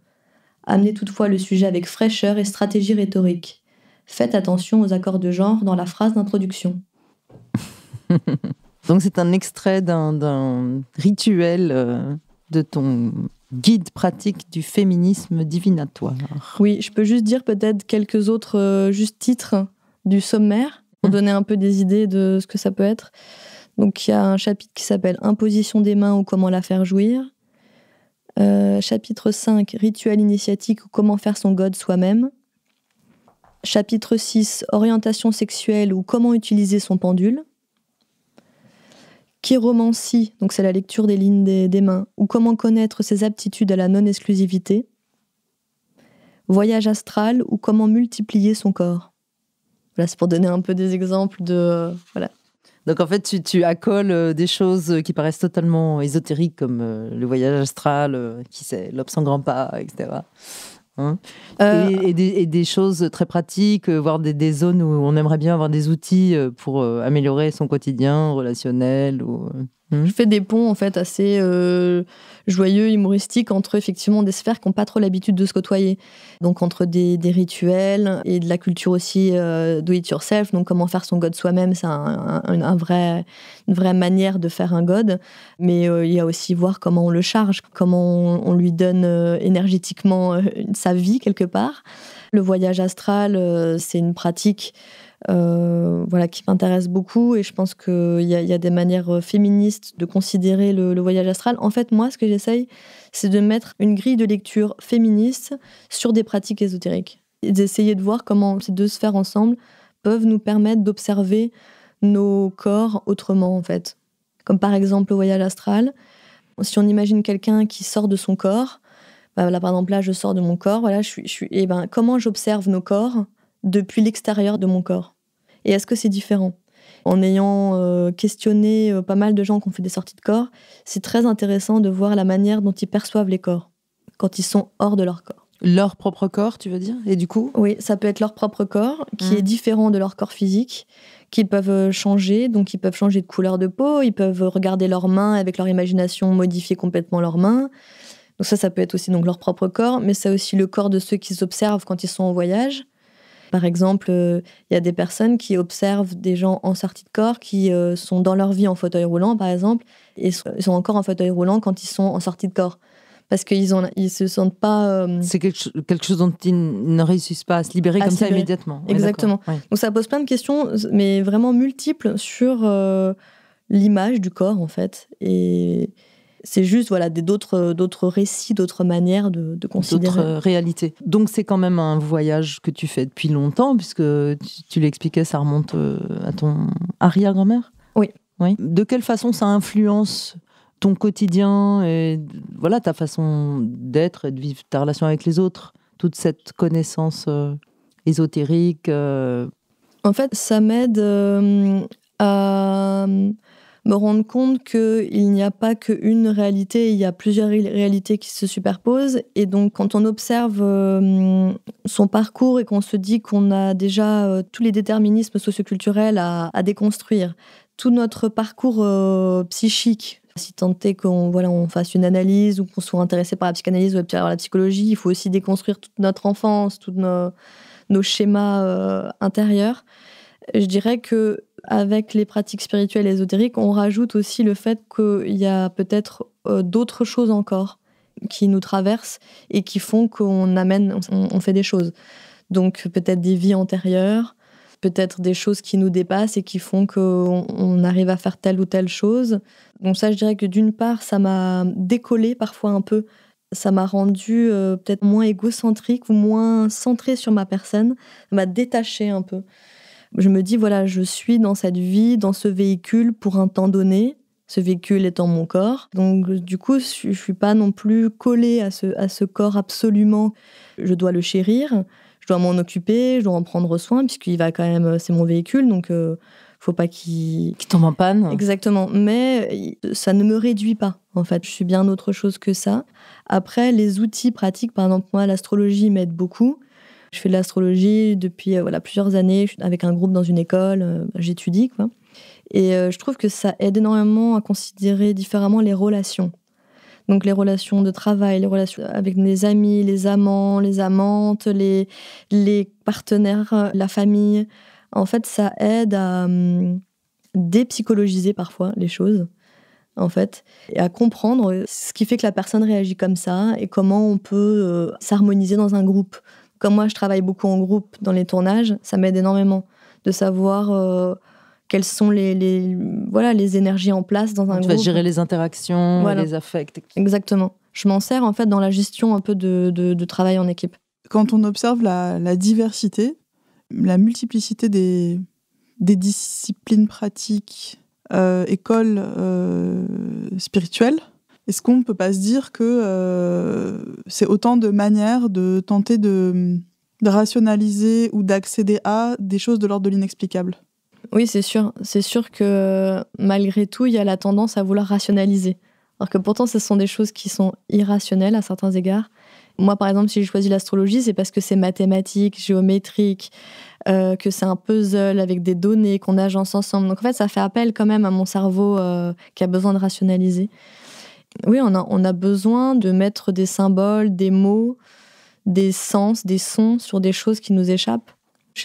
Amenez toutefois le sujet avec fraîcheur et stratégie rhétorique. Faites attention aux accords de genre dans la phrase d'introduction. Donc c'est un extrait d'un rituel euh, de ton guide pratique du féminisme divinatoire. Oui, je peux juste dire peut-être quelques autres euh, titres du sommaire pour mmh. donner un peu des idées de ce que ça peut être. Donc il y a un chapitre qui s'appelle Imposition des mains ou comment la faire jouir. Euh, chapitre 5, rituel initiatique ou comment faire son god soi-même. Chapitre 6, orientation sexuelle ou comment utiliser son pendule. romancie, donc c'est la lecture des lignes des, mains, ou comment connaître ses aptitudes à la non-exclusivité. Voyage astral ou comment multiplier son corps. Voilà, c'est pour donner un peu des exemples de, euh, voilà, donc en fait, tu, tu accoles euh, des choses euh, qui paraissent totalement ésotériques, comme euh, le voyage astral, qui c'est grand pas, etc. Hein. et, des, choses très pratiques, voire des, zones où on aimerait bien avoir des outils pour améliorer son quotidien relationnel. Ou... Hmm. Je fais des ponts en fait assez joyeux, humoristique, entre effectivement des sphères qui n'ont pas trop l'habitude de se côtoyer. Donc entre des, rituels et de la culture aussi euh, do it yourself, donc comment faire son god soi-même, c'est un, une vraie manière de faire un god. Mais euh, il y a aussi voir comment on le charge, comment on, lui donne euh, énergétiquement sa vie quelque part. Le voyage astral, c'est une pratique euh, voilà, qui m'intéresse beaucoup. Et je pense qu'il y, a des manières euh, féministes de considérer le, voyage astral. En fait, moi, ce que j'essaye, c'est de mettre une grille de lecture féministe sur des pratiques ésotériques. Et d'essayer de voir comment ces deux sphères ensemble peuvent nous permettre d'observer nos corps autrement, en fait. Comme par exemple le voyage astral. Si on imagine quelqu'un qui sort de son corps, bah, là, par exemple, là, je sors de mon corps, voilà, je suis, et eh ben, comment j'observe nos corps depuis l'extérieur de mon corps Et est-ce que c'est différent En ayant euh, questionné euh, pas mal de gens qui ont fait des sorties de corps, c'est très intéressant de voir la manière dont ils perçoivent les corps quand ils sont hors de leur corps. Leur propre corps, tu veux dire Et du coup Oui, ça peut être leur propre corps qui mmh. est différent de leur corps physique, qu'ils peuvent euh, changer, donc ils peuvent changer de couleur de peau, ils peuvent regarder leurs mains avec leur imagination, modifier complètement leurs mains. Donc ça, ça peut être aussi donc leur propre corps, mais c'est aussi le corps de ceux qui observent quand ils sont en voyage. Par exemple, il euh, y a des personnes qui observent des gens en sortie de corps qui euh, sont dans leur vie en fauteuil roulant, par exemple, et sont, encore en fauteuil roulant quand ils sont en sortie de corps. Parce qu'ils ne ils se sentent pas. Euh, c'est quelque, chose dont ils ne réussissent pas à se libérer comme ça immédiatement. Exactement. Donc ça pose plein de questions, mais vraiment multiples, sur l'image du corps, en fait. Et c'est juste voilà d'autres euh, d'autres récits, d'autres manières de, de considérer. D'autres euh, réalités. Donc c'est quand même un voyage que tu fais depuis longtemps, puisque tu, l'expliquais, ça remonte euh, à ton arrière-grand-mère. Oui. Oui. De quelle façon ça influence ton quotidien et voilà ta façon d'être et de vivre ta relation avec les autres, toute cette connaissance ésotérique. En fait, ça m'aide à me rendre compte qu'il n'y a pas qu'une réalité, il y a plusieurs réalités qui se superposent. Et donc, quand on observe euh, son parcours et qu'on se dit qu'on a déjà euh, tous les déterminismes socioculturels à, déconstruire, tout notre parcours euh, psychique, si tant est qu'on voilà, on fasse une analyse ou qu'on soit intéressé par la psychanalyse ou par la psychologie, il faut aussi déconstruire toute notre enfance, tous nos, nos, schémas intérieurs. Je dirais que avec les pratiques spirituelles ésotériques, on rajoute aussi le fait qu'il y a peut-être euh, d'autres choses encore qui nous traversent et qui font qu'on amène, on, fait des choses. Donc peut-être des vies antérieures, peut-être des choses qui nous dépassent et qui font qu'on arrive à faire telle ou telle chose. Donc ça, je dirais que d'une part, ça m'a décollé parfois un peu. Ça m'a rendu euh, peut-être moins égocentrique ou moins centré sur ma personne. Ça m'a détaché un peu. Je me dis, voilà, je suis dans cette vie, dans ce véhicule pour un temps donné, ce véhicule étant mon corps. Donc du coup, je ne suis pas non plus collée à ce, à ce corps absolument. Je dois le chérir, je dois m'en occuper, je dois en prendre soin, puisqu'il va quand même, c'est mon véhicule, donc ne euh, faut pas qu'il... Qu'il tombe en panne. Exactement, mais euh, ça ne me réduit pas, en fait. Je suis bien autre chose que ça. Après, les outils pratiques, par exemple, moi, l'astrologie m'aide beaucoup. Je fais de l'astrologie depuis euh, voilà, plusieurs années, je suis avec un groupe dans une école, euh, j'étudie. quoi. Et euh, je trouve que ça aide énormément à considérer différemment les relations. Donc les relations de travail, les relations avec les amis, les amants, les amantes, les, partenaires, la famille. En fait, ça aide à hum, dépsychologiser parfois les choses, en fait, et à comprendre ce qui fait que la personne réagit comme ça et comment on peut s'harmoniser dans un groupe. Comme moi, je travaille beaucoup en groupe dans les tournages, ça m'aide énormément de savoir euh, quelles sont les, les, voilà, les énergies en place dans un groupe. Tu vas gérer les interactions, les affects. Exactement. Je m'en sers en fait dans la gestion un peu de, de, travail en équipe. Quand on observe la, diversité, la multiplicité des, des disciplines pratiques, euh, écoles euh, spirituelles, est-ce qu'on ne peut pas se dire que euh, c'est autant de manières de tenter de, rationaliser ou d'accéder à des choses de l'ordre de l'inexplicable Oui, c'est sûr. C'est sûr que malgré tout, il y a la tendance à vouloir rationaliser. Alors que pourtant, ce sont des choses qui sont irrationnelles à certains égards. Moi, par exemple, si j'ai choisi l'astrologie, c'est parce que c'est mathématique, géométrique, euh, que c'est un puzzle avec des données qu'on agence ensemble. Donc en fait, ça fait appel quand même à mon cerveau euh, qui a besoin de rationaliser oui, on a, besoin de mettre des symboles, des mots, des sens, des sons sur des choses qui nous échappent.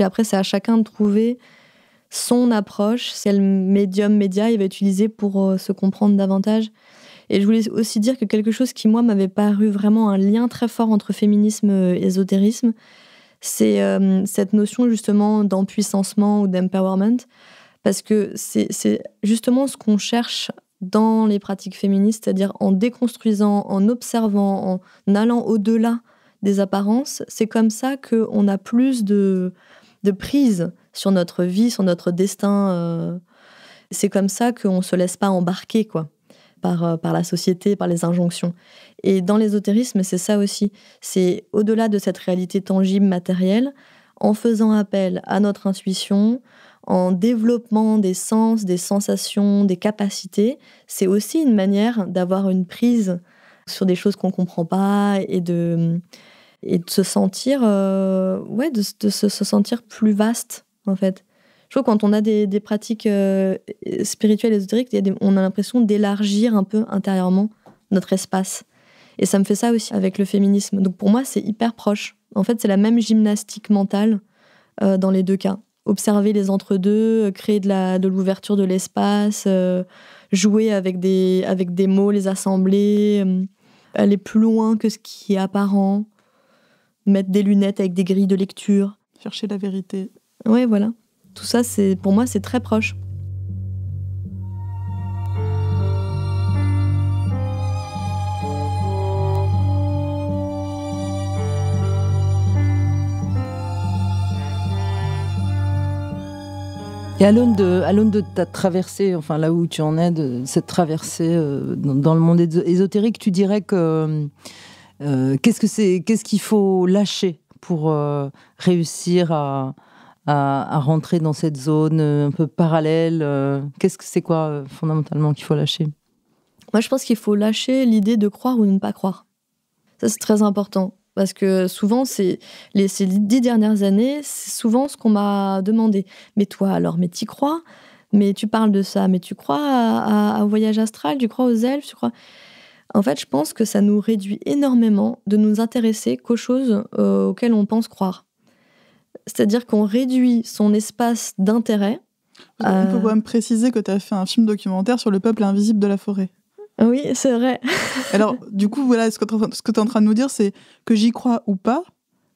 après, c'est à chacun de trouver son approche, quel médium média il va utiliser pour euh, se comprendre davantage. Et je voulais aussi dire que quelque chose qui, moi, m'avait paru vraiment un lien très fort entre féminisme et euh, ésotérisme, c'est euh, cette notion justement d'empuissancement ou d'empowerment. Parce que c'est justement ce qu'on cherche dans les pratiques féministes, c'est-à-dire en déconstruisant, en observant, en allant au-delà des apparences, c'est comme ça qu'on a plus de, prise sur notre vie, sur notre destin. Euh. C'est comme ça qu'on ne se laisse pas embarquer quoi, par, euh, par la société, par les injonctions. Et dans l'ésotérisme, c'est ça aussi. C'est au-delà de cette réalité tangible, matérielle, en faisant appel à notre intuition, en développement des sens, des sensations, des capacités, c'est aussi une manière d'avoir une prise sur des choses qu'on ne comprend pas et de, se sentir euh, ouais, de, se, sentir plus vaste, en fait. Je trouve quand on a des, pratiques euh, spirituelles, ésotériques, y on a l'impression d'élargir un peu intérieurement notre espace. Et ça me fait ça aussi avec le féminisme. Donc pour moi, c'est hyper proche. En fait, c'est la même gymnastique mentale euh, dans les deux cas observer les entre-deux, euh, créer de l'ouverture de l'espace, euh, jouer avec des, avec des mots, les assembler, euh, aller plus loin que ce qui est apparent, mettre des lunettes avec des grilles de lecture. Chercher la vérité. Oui, voilà. Tout ça, pour moi, c'est très proche. Et à l'aune de, à de ta traversée, enfin là où tu en es, de cette traversée euh, dans, le monde ésotérique, tu dirais que euh, qu'est-ce que c'est, qu'est-ce qu'il faut lâcher pour euh, réussir à, à, à, rentrer dans cette zone un peu parallèle Qu'est-ce que c'est quoi fondamentalement qu'il faut lâcher Moi, je pense qu'il faut lâcher l'idée de croire ou de ne pas croire. Ça, c'est très important. Parce que souvent, c'est les, ces dix dernières années, c'est souvent ce qu'on m'a demandé. Mais toi, alors, mais y crois Mais tu parles de ça, mais tu crois à, au voyage astral Tu crois aux elfes Tu crois En fait, je pense que ça nous réduit énormément de nous intéresser qu'aux choses euh, auxquelles on pense croire. C'est-à-dire qu'on réduit son espace d'intérêt. On peut euh, me préciser que tu as fait un film documentaire sur le peuple invisible de la forêt. Oui, c'est vrai. Alors, du coup, voilà, ce que tu es, en train de nous dire, c'est que j'y crois ou pas,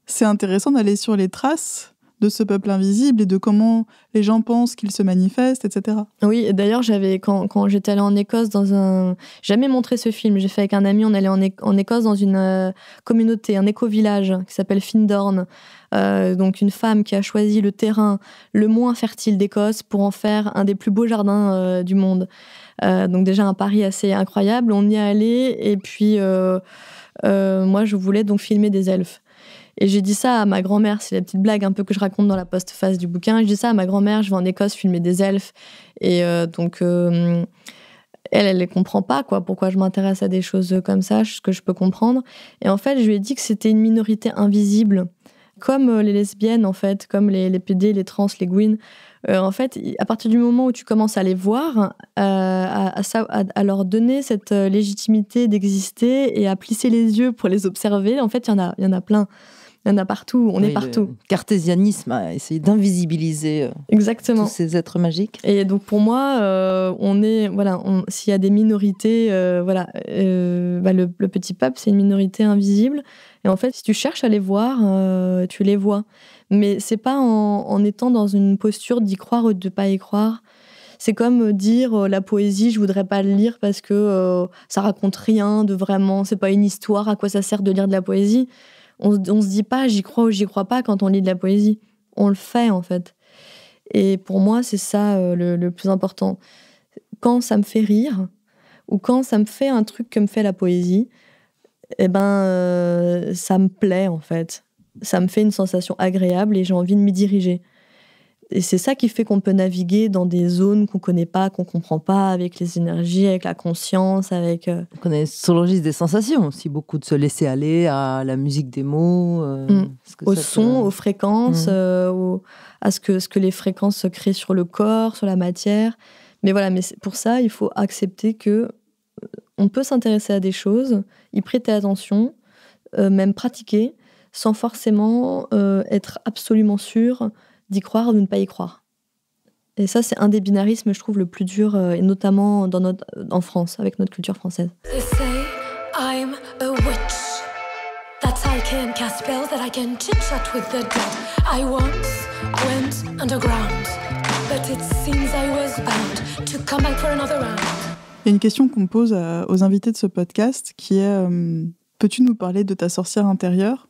c'est intéressant d'aller sur les traces de ce peuple invisible et de comment les gens pensent qu'il se manifeste, etc. Oui, d'ailleurs, j'avais quand, j'étais allée en Écosse dans un... Jamais montré ce film, j'ai fait avec un ami, on allait en, Écosse dans une euh, communauté, un éco-village qui s'appelle Findorn, euh, donc une femme qui a choisi le terrain le moins fertile d'Écosse pour en faire un des plus beaux jardins euh, du monde. Euh, donc déjà un pari assez incroyable. On y est allé et puis moi je voulais donc filmer des elfes. Et j'ai dit ça à ma grand-mère, c'est la petite blague un peu que je raconte dans la postface du bouquin. je dis ça à ma grand-mère, je vais en Écosse filmer des elfes. Et donc elle, elle ne comprend pas quoi, pourquoi je m'intéresse à des choses comme ça, ce que je peux comprendre. Et en fait, je lui ai dit que c'était une minorité invisible comme euh, les lesbiennes en fait, comme les, les PD, les trans, les gwyn. Euh, en fait, à partir du moment où tu commences à les voir, euh, à, leur donner cette légitimité d'exister et à plisser les yeux pour les observer, en fait, il y, y en a plein. Il y en a partout, on est partout. cartésianisme a essayé d'invisibiliser euh, Exactement. ces êtres magiques. Et donc pour moi, euh, on est voilà, s'il y a des minorités, euh, voilà, bah, le, petit pape c'est une minorité invisible. Et en fait, si tu cherches à les voir, tu les vois. Mais c'est pas en, étant dans une posture d'y croire ou de pas y croire. C'est comme dire la poésie, je voudrais pas le lire parce que ça raconte rien de vraiment, c'est pas une histoire, à quoi ça sert de lire de la poésie on ne se dit pas j'y crois ou j'y crois pas quand on lit de la poésie. On le fait en fait. Et pour moi, c'est ça euh, le, plus important. Quand ça me fait rire, ou quand ça me fait un truc que me fait la poésie, eh ben, euh, ça me plaît en fait. Ça me fait une sensation agréable et j'ai envie de m'y diriger. Et c'est ça qui fait qu'on peut naviguer dans des zones qu'on connaît pas, qu'on comprend pas, avec les énergies, avec la conscience, avec. Euh, on est sur le des sensations aussi, beaucoup de se laisser aller à la musique des mots, euh, mm. au son, aux fréquences, mm. euh, à ce que, ce que les fréquences se créent sur le corps, sur la matière. Mais voilà, mais pour ça, il faut accepter que on peut s'intéresser à des choses, y prêter attention, même pratiquer, sans forcément être absolument sûr d'y croire ou de ne pas y croire. Et ça, c'est un des binarismes, je trouve, le plus dur, euh, et notamment dans notre, en France, avec notre culture française. Il y a une question qu'on pose euh, aux invités de ce podcast qui est euh, Peux-tu nous parler de ta sorcière intérieure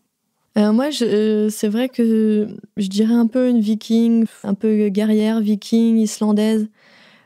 euh, moi, euh, c'est vrai que je dirais un peu une viking, un peu guerrière, viking, islandaise.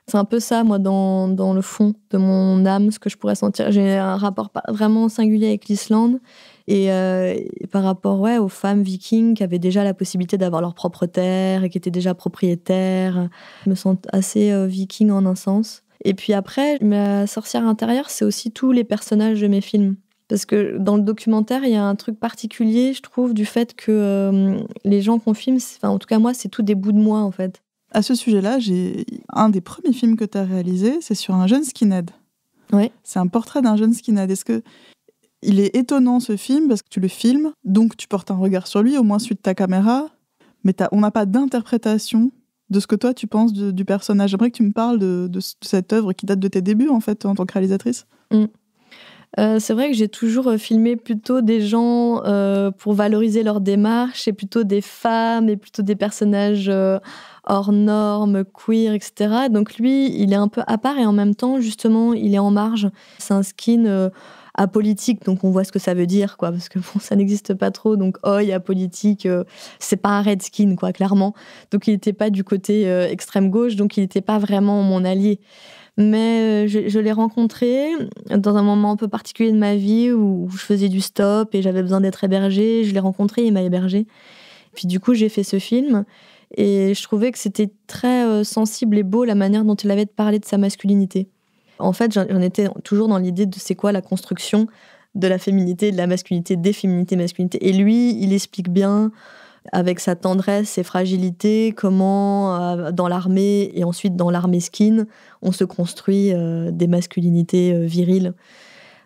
C'est un peu ça, moi, dans, le fond de mon âme, ce que je pourrais sentir. J'ai un rapport vraiment singulier avec l'Islande. Et, euh, par rapport aux femmes vikings qui avaient déjà la possibilité d'avoir leur propre terre et qui étaient déjà propriétaires, je me sens assez viking en un sens. Et puis après, ma sorcière intérieure, c'est aussi tous les personnages de mes films. Parce que dans le documentaire, il y a un truc particulier, je trouve, du fait que euh, les gens qu'on filme, enfin, en tout cas, moi, c'est tout des bouts de moi, en fait. À ce sujet-là, j'ai un des premiers films que tu as réalisé, c'est sur un jeune skinhead. Oui. C'est un portrait d'un jeune skinhead. Est-ce que il est étonnant ce film parce que tu le filmes, donc tu portes un regard sur lui, au moins suite de ta caméra, mais on n'a pas d'interprétation de ce que toi tu penses du personnage. J'aimerais que tu me parles de, cette œuvre qui date de tes débuts en fait en tant que réalisatrice. Mm. Euh, c'est vrai que j'ai toujours euh, filmé plutôt des gens euh, pour valoriser leur démarche et plutôt des femmes et plutôt des personnages hors normes, queer, etc. Donc lui, il est un peu à part et en même temps, justement, il est en marge. C'est un skin apolitique, donc on voit ce que ça veut dire, quoi, parce que bon, ça n'existe pas trop, donc oi, apolitique, politique, c'est pas un skin, quoi, clairement. Donc il n'était pas du côté extrême gauche, donc il n'était pas vraiment mon allié. Mais euh, je, l'ai rencontré dans un moment un peu particulier de ma vie où je faisais du stop et j'avais besoin d'être hébergé. Je l'ai rencontré, il m'a hébergé. Puis du coup, j'ai fait ce film. Et je trouvais que c'était très euh, sensible et beau la manière dont il avait parlé de sa masculinité. En fait, j'en étais toujours dans l'idée de c'est quoi la construction de la féminité, de la masculinité, des féminités, masculinité Et lui, il explique bien avec sa tendresse, et fragilité, comment euh, dans l'armée et ensuite dans l'armée skin, on se construit euh, des masculinités euh, viriles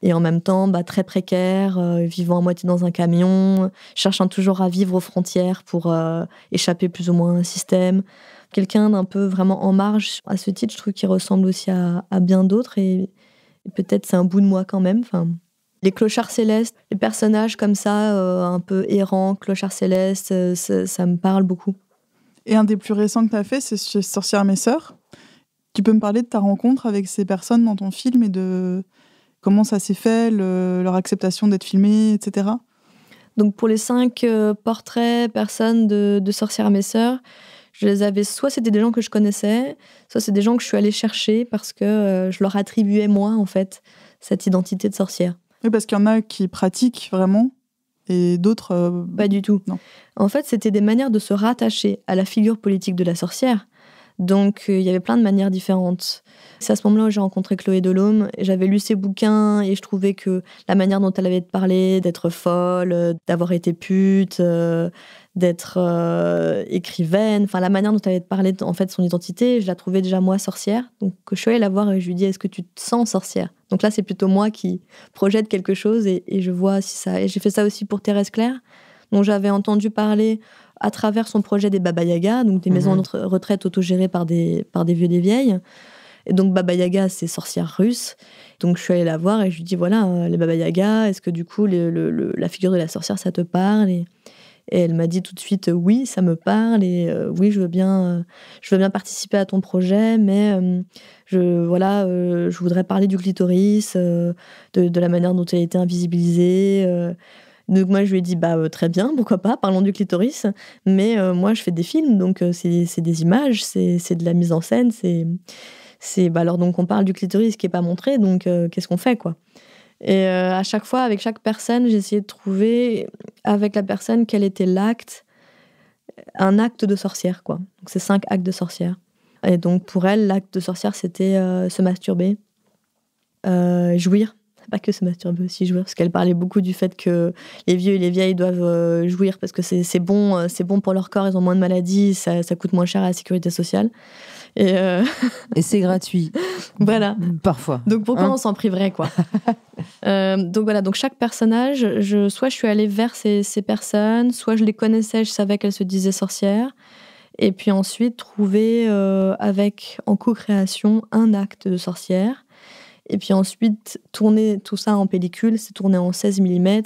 et en même temps bah, très précaires, vivant à moitié dans un camion, cherchant toujours à vivre aux frontières pour échapper plus ou moins à un système. Quelqu'un d'un peu vraiment en marge. À ce titre, je trouve qu'il ressemble aussi à, bien d'autres et, peut-être c'est un bout de moi quand même. Enfin, les clochards célestes, les personnages comme ça, euh, un peu errants, clochards célestes, euh, ça, me parle beaucoup. Et un des plus récents que tu as fait, c'est Sorcières Sorcières Mes Sœurs. Tu peux me parler de ta rencontre avec ces personnes dans ton film et de comment ça s'est fait, leur acceptation d'être filmée, etc. Donc pour les cinq euh, portraits personnes de, de Sorcières Mes Sœurs, je les avais, soit c'était des gens que je connaissais, soit c'est des gens que je suis allée chercher parce que je leur attribuais moi en fait cette identité de sorcière. Oui, parce qu'il y en a qui pratiquent vraiment et d'autres. Euh, Pas du tout. Non. En fait, c'était des manières de se rattacher à la figure politique de la sorcière. Donc, euh, il y avait plein de manières différentes. C'est à ce moment-là où j'ai rencontré Chloé Delhomme. J'avais lu ses bouquins et je trouvais que la manière dont elle avait parlé, d'être folle, euh, d'avoir été pute, d'être euh, écrivaine, enfin la manière dont elle avait parlé en fait son identité, je la trouvais déjà moi sorcière. Donc je suis allée la voir et je lui dis est-ce que tu te sens sorcière Donc là c'est plutôt moi qui projette quelque chose et, je vois si ça. Et j'ai fait ça aussi pour Thérèse Claire, dont j'avais entendu parler à travers son projet des Baba Yaga, donc des mhm. maisons de retraite autogérées par des par des vieux des vieilles. Et donc Baba Yaga, c'est sorcière russe. Donc je suis allée la voir et je lui dis voilà euh, les Baba Yaga, est-ce que du coup le, la figure de la sorcière ça te parle et elle m'a dit tout de suite euh, oui, ça me parle et euh, oui, je veux bien, euh, je veux bien participer à ton projet, mais je voilà, je voudrais parler du clitoris, de, la manière dont il a été invisibilisé. donc moi je lui ai dit bah très bien pourquoi pas parlons du clitoris mais moi je fais des films donc c'est des images c'est de la mise en scène c'est c'est bah alors donc on parle du clitoris qui est pas montré donc qu'est-ce qu'on fait quoi et euh, à chaque fois, avec chaque personne, j'essayais de trouver avec la personne quel était l'acte, un acte de sorcière, quoi. Donc c'est cinq actes de sorcière. Et donc pour elle, l'acte de sorcière, c'était euh, se masturber, euh, jouir, pas que se masturber aussi jouir, parce qu'elle parlait beaucoup du fait que les vieux et les vieilles doivent jouir parce que c'est bon, c'est bon pour leur corps, ils ont moins de maladies, ça, ça coûte moins cher à la sécurité sociale. Euh, Et, c'est gratuit. voilà. Parfois. Donc pourquoi on hein s'en priverait, quoi euh, Donc voilà, donc chaque personnage, soit je suis allée vers ces, personnes, soit je les connaissais, je savais qu'elles se disaient sorcières. Et puis ensuite, trouver euh, avec, en co-création, un acte de sorcière. Et puis ensuite, tourner tout ça en pellicule, c'est tourné en 16 mm.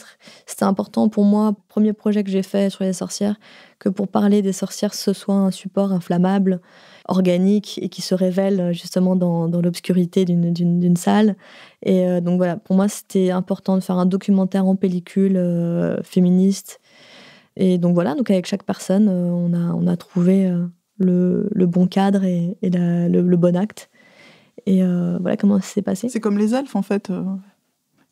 C'était important pour moi, premier projet que j'ai fait sur les sorcières, que pour parler des sorcières, ce soit un support inflammable, organique et qui se révèle euh, justement dans, l'obscurité d'une salle. Et euh, donc voilà, pour moi, c'était important de faire un documentaire en pellicule euh, féministe. Et donc voilà, donc avec chaque personne, on, a, on a trouvé le, bon cadre et, le, bon acte. Et voilà comment ça s'est passé. C'est comme les elfes en fait.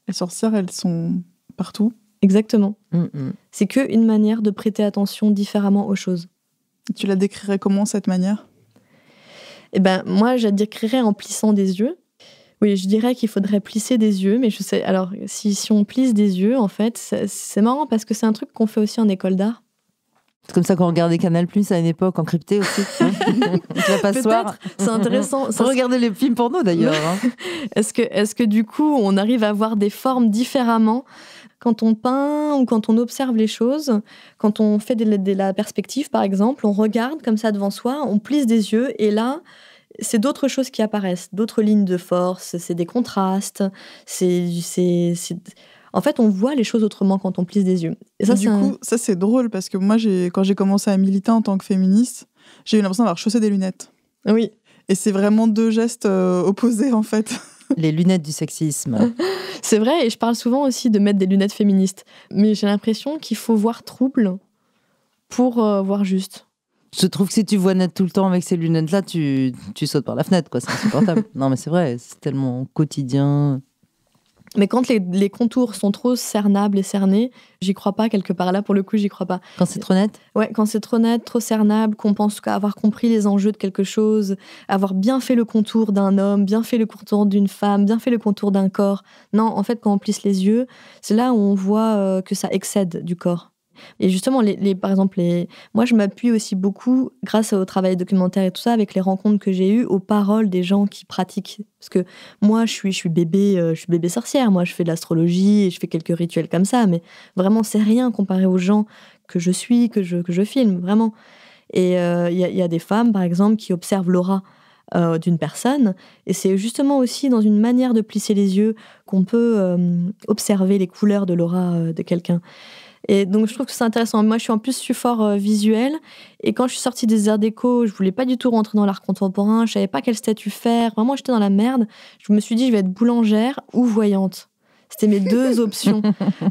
Les sorcières, elles sont partout. Exactement. Mm, mm. C'est qu'une manière de prêter attention différemment aux choses. Tu la décrirais comment cette manière eh ben, moi, je décrirais en plissant des yeux. Oui, je dirais qu'il faudrait plisser des yeux, mais je sais. Alors, si, si on plisse des yeux, en fait, c'est marrant parce que c'est un truc qu'on fait aussi en école d'art. C'est comme ça qu'on regardait Canal Plus à une époque, en crypté aussi. Peut-être. C'est intéressant. Ça, regarder les films porno d'ailleurs. Hein. est-ce que, est que du coup, on arrive à voir des formes différemment quand on peint ou quand on observe les choses, quand on fait de, la perspective par exemple, on regarde comme ça devant soi, on plisse des yeux et là, c'est d'autres choses qui apparaissent, d'autres lignes de force, c'est des contrastes, c'est, En fait, on voit les choses autrement quand on plisse des yeux. Et ça, du coup, ça c'est drôle parce que moi, quand j'ai commencé à militer en tant que féministe, j'ai eu l'impression d'avoir chaussé des lunettes. Oui. Et c'est vraiment deux gestes euh, opposés en fait les lunettes du sexisme. C'est vrai, et je parle souvent aussi de mettre des lunettes féministes. Mais j'ai l'impression qu'il faut voir trouble pour euh, voir juste. Je trouve que si tu vois net tout le temps avec ces lunettes-là, tu, tu sautes par la fenêtre, quoi. C'est insupportable. non, mais c'est vrai, c'est tellement quotidien. Mais quand les, contours sont trop cernables et cernés, j'y crois pas quelque part. Là, pour le coup, j'y crois pas. Quand c'est trop net Ouais, quand c'est trop net, trop cernable, qu'on pense avoir compris les enjeux de quelque chose, avoir bien fait le contour d'un homme, bien fait le contour d'une femme, bien fait le contour d'un corps. Non, en fait, quand on plisse les yeux, c'est là où on voit euh, que ça excède du corps. Et justement, les, par exemple, moi, je m'appuie aussi beaucoup, grâce au travail documentaire et tout ça, avec les rencontres que j'ai eues, aux paroles des gens qui pratiquent. Parce que moi, je suis, je suis bébé, euh, je suis bébé sorcière. Moi, je fais de l'astrologie et je fais quelques rituels comme ça. Mais vraiment, c'est rien comparé aux gens que je suis, que je, que je filme, vraiment. Et euh, il y, a des femmes, par exemple, qui observent l'aura. Euh, d'une personne. Et c'est justement aussi dans une manière de plisser les yeux qu'on peut observer les couleurs de l'aura de quelqu'un. Et donc, je trouve que c'est intéressant. Moi, je suis en plus, je suis fort euh, visuel. Et quand je suis sortie des arts déco, je voulais pas du tout rentrer dans l'art contemporain. Je savais pas quel statut faire. Vraiment, j'étais dans la merde. Je me suis dit, je vais être boulangère ou voyante. C'était mes deux options.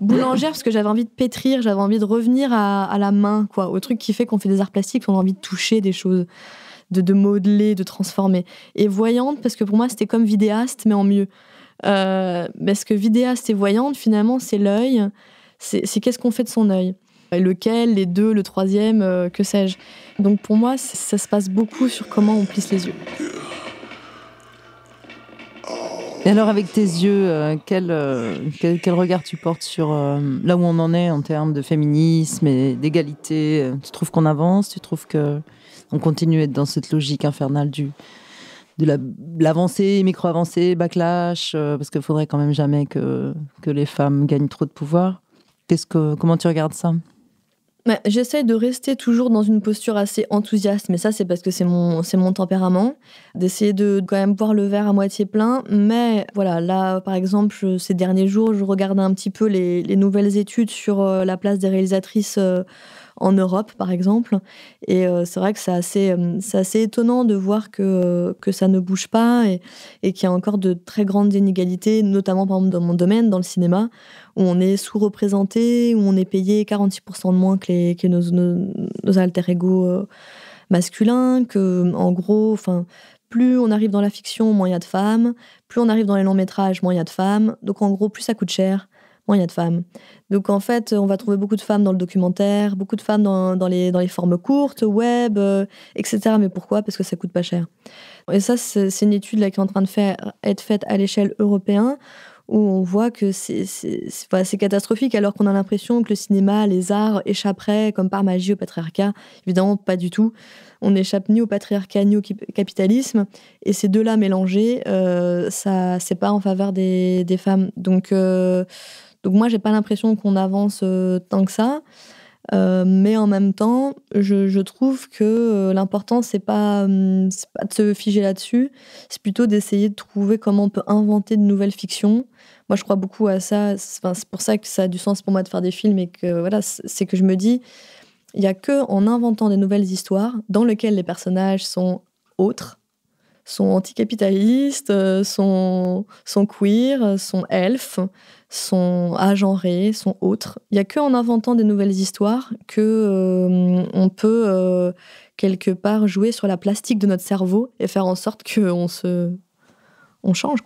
Boulangère, parce que j'avais envie de pétrir, j'avais envie de revenir à, la main, quoi, au truc qui fait qu'on fait des arts plastiques, on a envie de toucher des choses, de, modeler, de transformer. Et voyante, parce que pour moi, c'était comme vidéaste, mais en mieux. Euh, parce que vidéaste et voyante, finalement, c'est l'œil, c'est qu'est-ce qu'on fait de son œil Lequel, les deux, le troisième, euh, que sais-je. Donc pour moi, ça se passe beaucoup sur comment on plisse les yeux. Et alors avec tes yeux, euh, euh, quel, regard tu portes sur là où on en est en termes de féminisme et d'égalité Tu trouves qu'on avance Tu trouves qu'on on continue être dans cette logique infernale du, de l'avancée, micro-avancée, backlash, parce qu'il faudrait quand même jamais que, que les femmes gagnent trop de pouvoir comment tu regardes ça bah, J'essaie de rester toujours dans une posture assez enthousiaste, mais ça c'est parce que c'est mon, c'est mon tempérament, d'essayer de quand même voir le verre à moitié plein. Mais voilà, là par exemple, ces derniers jours, je regarde un petit peu les, nouvelles études sur euh, la place des réalisatrices. Euh, en Europe, par exemple. Et euh, c'est vrai que euh, c'est assez, étonnant de voir que, euh, que ça ne bouge pas et, et qu'il y a encore de très grandes inégalités, notamment dans mon domaine, dans le cinéma, où on est sous-représenté, où on est payé 46% de moins que, nos, nos, nos alter-ego masculins, que en gros, enfin plus on arrive dans la fiction, moins il y a de femmes. Plus on arrive dans les longs métrages, moins il y a de femmes. Donc en gros, plus ça coûte cher il y a de femmes. Donc en fait, on va trouver beaucoup de femmes dans le documentaire, beaucoup de femmes dans, les, dans les, formes courtes, web, euh, etc. Mais pourquoi Parce que ça coûte pas cher. Et ça, c'est une étude là, qui est en train de faire, être faite à l'échelle européenne où on voit que c'est assez catastrophique alors qu'on a l'impression que le cinéma, les arts échapperaient comme par magie au patriarcat. Évidemment, pas du tout. On n'échappe ni au patriarcat ni au capitalisme. Et ces deux-là mélangés, euh, ça c'est pas en faveur des, femmes. Donc euh, donc moi, j'ai pas l'impression qu'on avance euh, tant que ça. Euh, mais en même temps, je, trouve que euh, l'important, c'est pas, hum, pas de se figer là-dessus, c'est plutôt d'essayer de trouver comment on peut inventer de nouvelles fictions. Moi, je crois beaucoup à ça. c'est pour ça que ça a du sens pour moi de faire des films et que voilà, c'est que je me dis, il y a que en inventant des nouvelles histoires dans lesquelles les personnages sont autres, sont anticapitalistes, sont, sont queer, sont elfes, sont agenrées, sont autres. Il n'y a que en inventant des nouvelles histoires que euh, on peut euh, quelque part jouer sur la plastique de notre cerveau et faire en sorte que on se on change.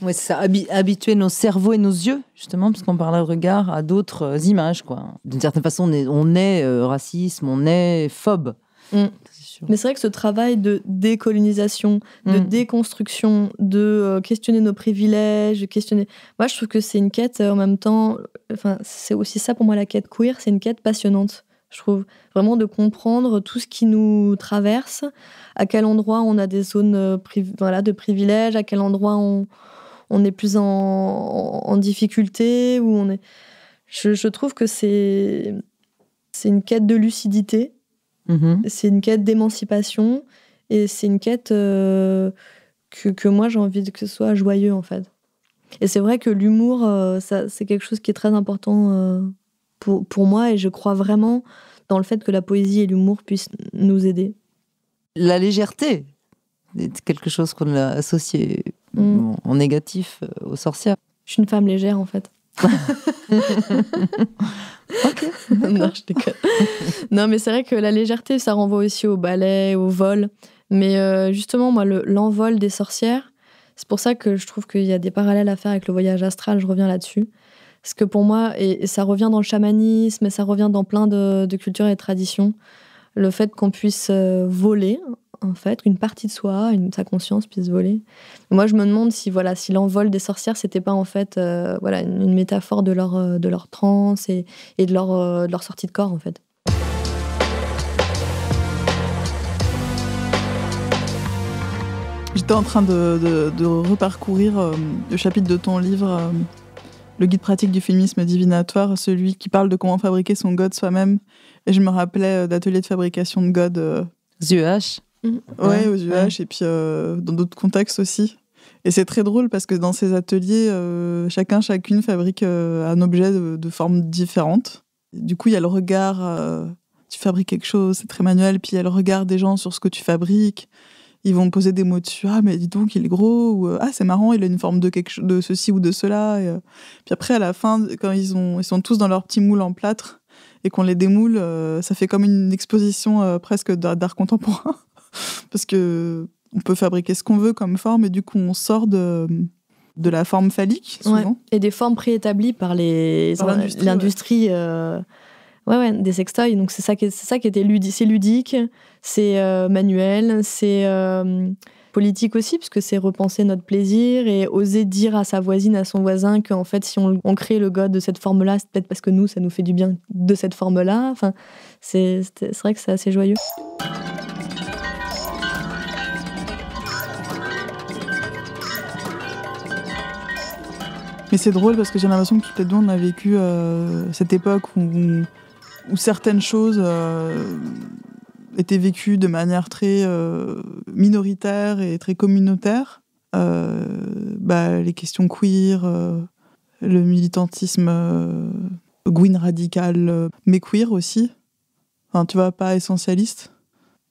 Ouais, c'est ça, habituer nos cerveaux et nos yeux, justement, parce qu'on parle à regard à d'autres euh, images. quoi. D'une certaine façon, on est, racisme, on est phobe. Mm. Mais c'est vrai que ce travail de décolonisation, de mm. déconstruction, de euh, questionner nos privilèges, de questionner. Moi, je trouve que c'est une quête euh, en même temps. Enfin, c'est aussi ça pour moi la quête queer, c'est une quête passionnante. Je trouve vraiment de comprendre tout ce qui nous traverse, à quel endroit on a des zones euh, voilà, de privilèges, à quel endroit on, est plus en, difficulté, où on est. Je, je trouve que c'est c'est une quête de lucidité Mhm. C'est une quête d'émancipation et c'est une quête euh, que, moi j'ai envie que ce soit joyeux en fait. Et c'est vrai que l'humour, euh, c'est quelque chose qui est très important euh, pour, moi et je crois vraiment dans le fait que la poésie et l'humour puissent nous aider. La légèreté est quelque chose qu'on a associé mm. en négatif aux sorcières. Je suis une femme légère en fait ok. non, je non, mais c'est vrai que la légèreté, ça renvoie aussi au ballet, au vol. Mais euh, justement, moi, l'envol des sorcières, c'est pour ça que je trouve qu'il y a des parallèles à faire avec le voyage astral. Je reviens là-dessus. Parce que pour moi, et, ça revient dans le chamanisme, et ça revient dans plein de, de cultures et de traditions, le fait qu'on puisse euh, voler en fait, une partie de soi, une, sa conscience puisse voler. Moi, je me demande si voilà, si l'envol des sorcières, c'était pas en fait euh, voilà une, métaphore de leur euh, de leur transe et, de leur euh, de leur sortie de corps en fait. J'étais en train de, de, reparcourir le chapitre de ton livre, le guide pratique du féminisme divinatoire, celui qui parle de comment fabriquer son god soi-même. Et je me rappelais d'ateliers de fabrication de god. ZUH oui Ouais, aux UH et puis euh, dans d'autres contextes aussi. Et c'est très drôle parce que dans ces ateliers, euh, chacun, chacune fabrique euh, un objet de, forme différente Du coup, il y a le regard, tu fabriques quelque chose, c'est très manuel, puis il y a le regard des gens sur ce que tu fabriques. Ils vont poser des mots dessus, ah mais dis donc, il est gros, ou ah c'est marrant, il a une forme de, quelque de ceci ou de cela. Et, puis après, à la fin, quand ils, ont, ils sont tous dans leur petit moule en plâtre et qu'on les démoule, ça fait comme une exposition presque d'art contemporain. parce que on peut fabriquer ce qu'on veut comme forme et du coup on sort de, de la forme phallique Et des formes préétablies par les l'industrie. Euh, ouais. ouais. des sextoys. Donc c'est ça qui c'est ça qui était ludique, c'est ludique, c'est euh, manuel, c'est euh, politique aussi parce que c'est repenser notre plaisir et oser dire à sa voisine, à son voisin qu'en fait si on, on, crée le god de cette forme-là, c'est peut-être parce que nous ça nous fait du bien de cette forme-là. Enfin, c'est c'est vrai que c'est assez joyeux. Mais c'est drôle parce que j'ai l'impression que toutes les deux, on a vécu euh, cette époque où, certaines choses euh, étaient vécues de manière très euh, minoritaire et très communautaire. Bah, les questions queer, le militantisme gwyn radical, mais queer aussi. Enfin, tu vois, pas essentialiste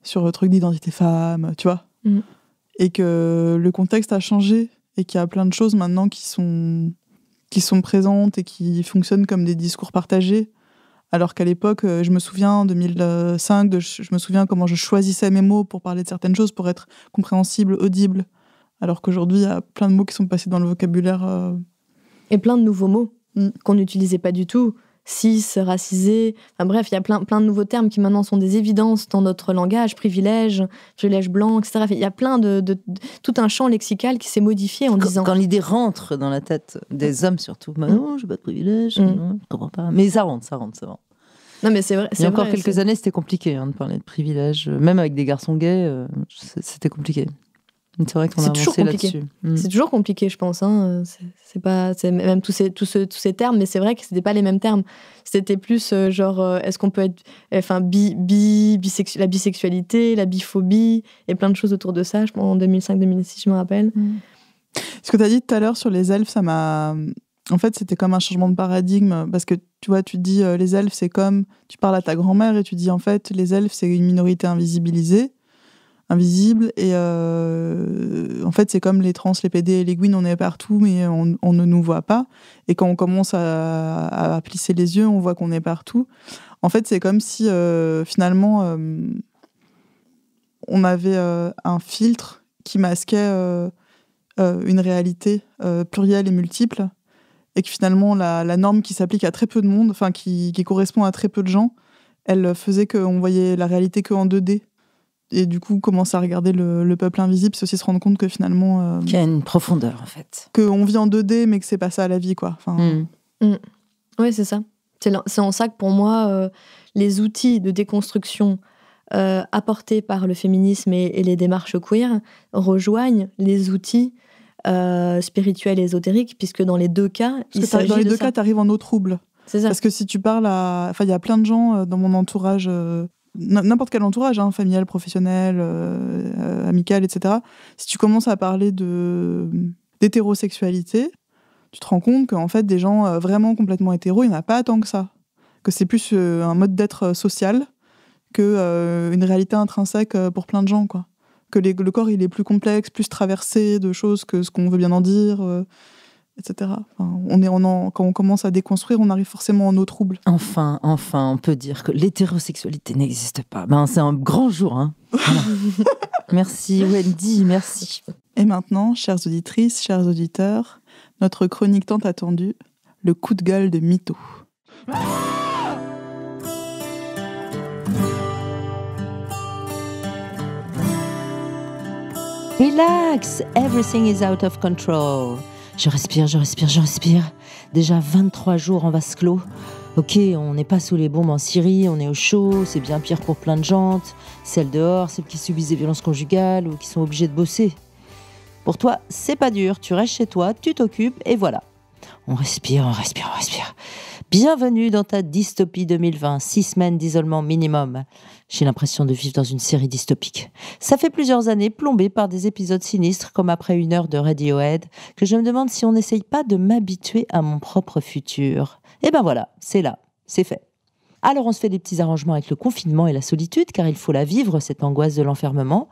sur le truc d'identité femme, tu vois. Mm. Et que le contexte a changé et qu'il y a plein de choses maintenant qui sont qui sont présentes et qui fonctionnent comme des discours partagés. Alors qu'à l'époque, euh, je me souviens, en 2005, de, je me souviens comment je choisissais mes mots pour parler de certaines choses, pour être compréhensible, audible. Alors qu'aujourd'hui, il y a plein de mots qui sont passés dans le vocabulaire. Euh, et plein de nouveaux mots mm. qu'on n'utilisait pas du tout cis, racisé. Enfin bref, il y a plein, plein de nouveaux termes qui maintenant sont des évidences dans notre langage, privilège, privilège blanc, etc. Il y a plein de, tout un champ lexical qui s'est modifié en disant. Quand, l'idée rentre dans la tête des mm. hommes surtout, Non, bah, mm. oh, non, j'ai pas de privilège, mm. non, je comprends pas. Mais ça rentre, ça rentre, ça rentre. Non, mais c'est vrai. Il y a encore quelques années, c'était compliqué hein, de parler de privilège, Même avec des garçons gays, euh, c'était compliqué. C'est vrai qu'on toujours compliqué. Hmm. C'est toujours compliqué, je pense. Hein. C'est pas, même tous ces, tous, tous ces termes, mais c'est vrai que c'était pas les mêmes termes. C'était plus euh, genre, euh, est-ce qu'on peut être, eh, enfin, bi, bi la bisexualité, la biphobie et plein de choses autour de ça. Je pense en 2005-2006, je me rappelle. Hmm. Ce que tu as dit tout à l'heure sur les elfes, ça m'a. En fait, c'était comme un changement de paradigme parce que tu vois, tu dis euh, les elfes, c'est comme tu parles à ta grand-mère et tu dis en fait les elfes, c'est une minorité invisibilisée invisible. Et euh, en fait, c'est comme les trans, les PD et les Guin on est partout, mais on, ne nous voit pas. Et quand on commence à, plisser les yeux, on voit qu'on est partout. En fait, c'est comme si euh, finalement euh, on avait un filtre qui masquait une réalité plurielle et multiple. Et que finalement, la, norme qui s'applique à très peu de monde, enfin qui, qui correspond à très peu de gens, elle faisait qu'on voyait la réalité que en 2D et du coup commencer à regarder le, peuple invisible, c'est aussi se rendre compte que finalement... Euh, Qu'il y a une profondeur en fait. Qu'on vit en 2D mais que c'est pas ça la vie quoi. Enfin... Mm. Mm. Oui c'est ça. C'est en ça que pour moi euh, les outils de déconstruction euh, apportés par le féminisme et, les démarches queer rejoignent les outils spirituels et ésotériques puisque dans les deux cas... il dans les deux cas tu arrives en eau trouble. Ça. Parce que si tu parles à. Enfin, il y a plein de gens dans mon entourage n'importe quel entourage, hein, familial, professionnel, euh, euh, amical, etc. Si tu commences à parler de euh, d'hétérosexualité, tu te rends compte qu'en fait, des gens vraiment complètement hétéros, il n'y en a pas tant que ça. Que c'est plus un mode d'être social que une réalité intrinsèque pour plein de gens, quoi. Que le corps, il est plus complexe, plus traversé de choses que ce qu'on veut bien en dire etc. on est quand on commence à déconstruire, on arrive forcément en nos trouble. Enfin, enfin, on peut dire que l'hétérosexualité n'existe pas. Ben, c'est un grand jour. Hein merci Wendy, merci. Et maintenant, chères auditrices, chers auditeurs, notre chronique tant attendue, le coup de gueule de Mito. Relax, everything is out of control. Je respire, je respire, je respire. Déjà 23 jours en vase clos. Ok, on n'est pas sous les bombes en Syrie, on est au chaud, c'est bien pire pour plein de gens, celles dehors, celles qui subissent des violences conjugales ou qui sont obligées de bosser. Pour toi, c'est pas dur, tu restes chez toi, tu t'occupes et voilà. On respire, on respire, on respire. Bienvenue dans ta dystopie 2020, six semaines d'isolement minimum. J'ai l'impression de vivre dans une série dystopique. Ça fait plusieurs années plombée par des épisodes sinistres comme après une heure de Radiohead que je me demande si on n'essaye pas de m'habituer à mon propre futur. Et eh ben voilà, c'est là, c'est fait. Alors on se fait des petits arrangements avec le confinement et la solitude car il faut la vivre, cette angoisse de l'enfermement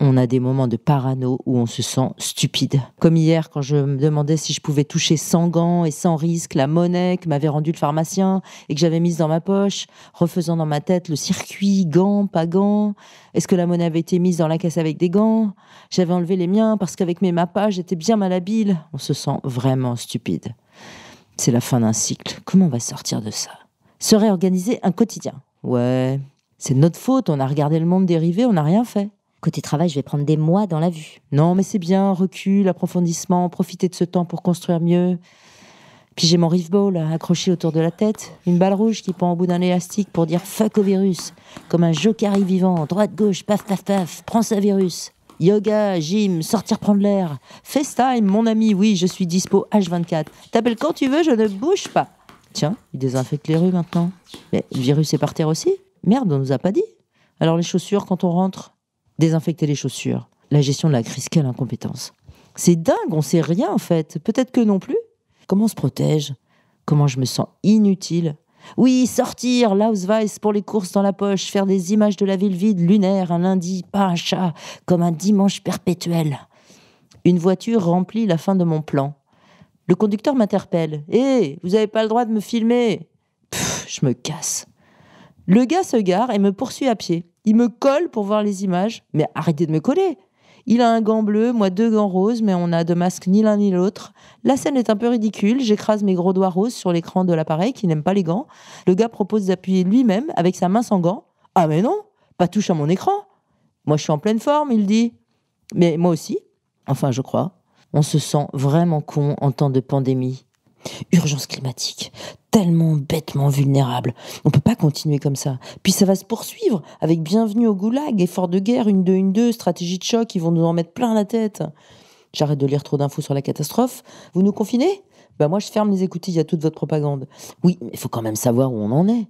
on a des moments de parano où on se sent stupide. Comme hier, quand je me demandais si je pouvais toucher sans gants et sans risque la monnaie que m'avait rendue le pharmacien et que j'avais mise dans ma poche, refaisant dans ma tête le circuit, gants, pas gants. Est-ce que la monnaie avait été mise dans la caisse avec des gants J'avais enlevé les miens parce qu'avec mes mappas, j'étais bien malhabile. On se sent vraiment stupide. C'est la fin d'un cycle. Comment on va sortir de ça Se réorganiser un quotidien. Ouais, c'est notre faute, on a regardé le monde dériver, on n'a rien fait. Côté travail, je vais prendre des mois dans la vue. Non, mais c'est bien, recul, approfondissement, profiter de ce temps pour construire mieux. Puis j'ai mon rive accroché autour de la tête, une balle rouge qui pend au bout d'un élastique pour dire fuck au virus, comme un joker vivant, droite gauche, paf paf paf, prends ça virus. Yoga, gym, sortir prendre l'air. FaceTime, mon ami, oui, je suis dispo H24. T'appelles quand tu veux, je ne bouge pas. Tiens, il désinfecte les rues maintenant. Mais le virus est par terre aussi Merde, on nous a pas dit. Alors les chaussures quand on rentre désinfecter les chaussures, la gestion de la crise, quelle incompétence. C'est dingue, on sait rien en fait. Peut-être que non plus. Comment se protège Comment je me sens inutile Oui, sortir, Lausweiss pour les courses dans la poche, faire des images de la ville vide, lunaire, un lundi, pas un chat, comme un dimanche perpétuel. Une voiture remplit la fin de mon plan. Le conducteur m'interpelle. Hé, eh, vous n'avez pas le droit de me filmer Pff, Je me casse. Le gars se gare et me poursuit à pied. Il me colle pour voir les images. Mais arrêtez de me coller. Il a un gant bleu, moi deux gants roses, mais on a de masques ni l'un ni l'autre. La scène est un peu ridicule, j'écrase mes gros doigts roses sur l'écran de l'appareil qui n'aime pas les gants. Le gars propose d'appuyer lui-même avec sa main sans gants. Ah mais non, pas touche à mon écran. Moi je suis en pleine forme, il dit. Mais moi aussi. Enfin je crois. On se sent vraiment con en temps de pandémie. Urgence climatique, tellement bêtement vulnérable. On ne peut pas continuer comme ça. Puis ça va se poursuivre avec Bienvenue au Goulag, effort de guerre, une deux une deux stratégie de choc, ils vont nous en mettre plein la tête. J'arrête de lire trop d'infos sur la catastrophe. Vous nous confinez Bah moi je ferme les écoutilles à toute votre propagande. Oui, mais il faut quand même savoir où on en est.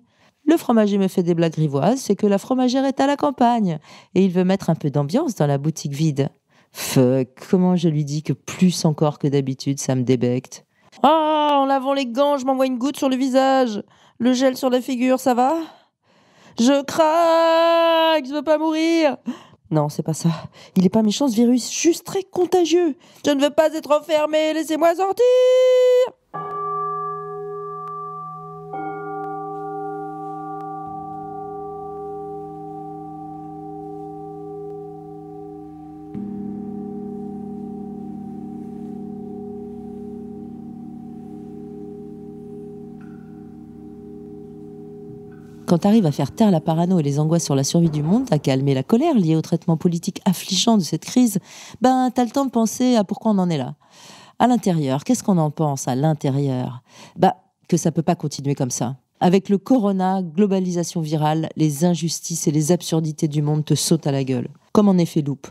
Le fromager me fait des blagues grivoises, c'est que la fromagère est à la campagne et il veut mettre un peu d'ambiance dans la boutique vide. Fuck, comment je lui dis que plus encore que d'habitude ça me débecte oh, en lavant les gants, je m'envoie une goutte sur le visage. Le gel sur la figure, ça va Je craque, je veux pas mourir. Non, c'est pas ça. Il est pas méchant ce virus, juste très contagieux. Je ne veux pas être enfermé, laissez-moi sortir quand tu arrives à faire taire la parano et les angoisses sur la survie du monde, à calmer la colère liée au traitement politique affligeant de cette crise, ben as le temps de penser à pourquoi on en est là. À l'intérieur, qu'est-ce qu'on en pense à l'intérieur Bah que ça peut pas continuer comme ça. Avec le corona, globalisation virale, les injustices et les absurdités du monde te sautent à la gueule, comme en effet loupe.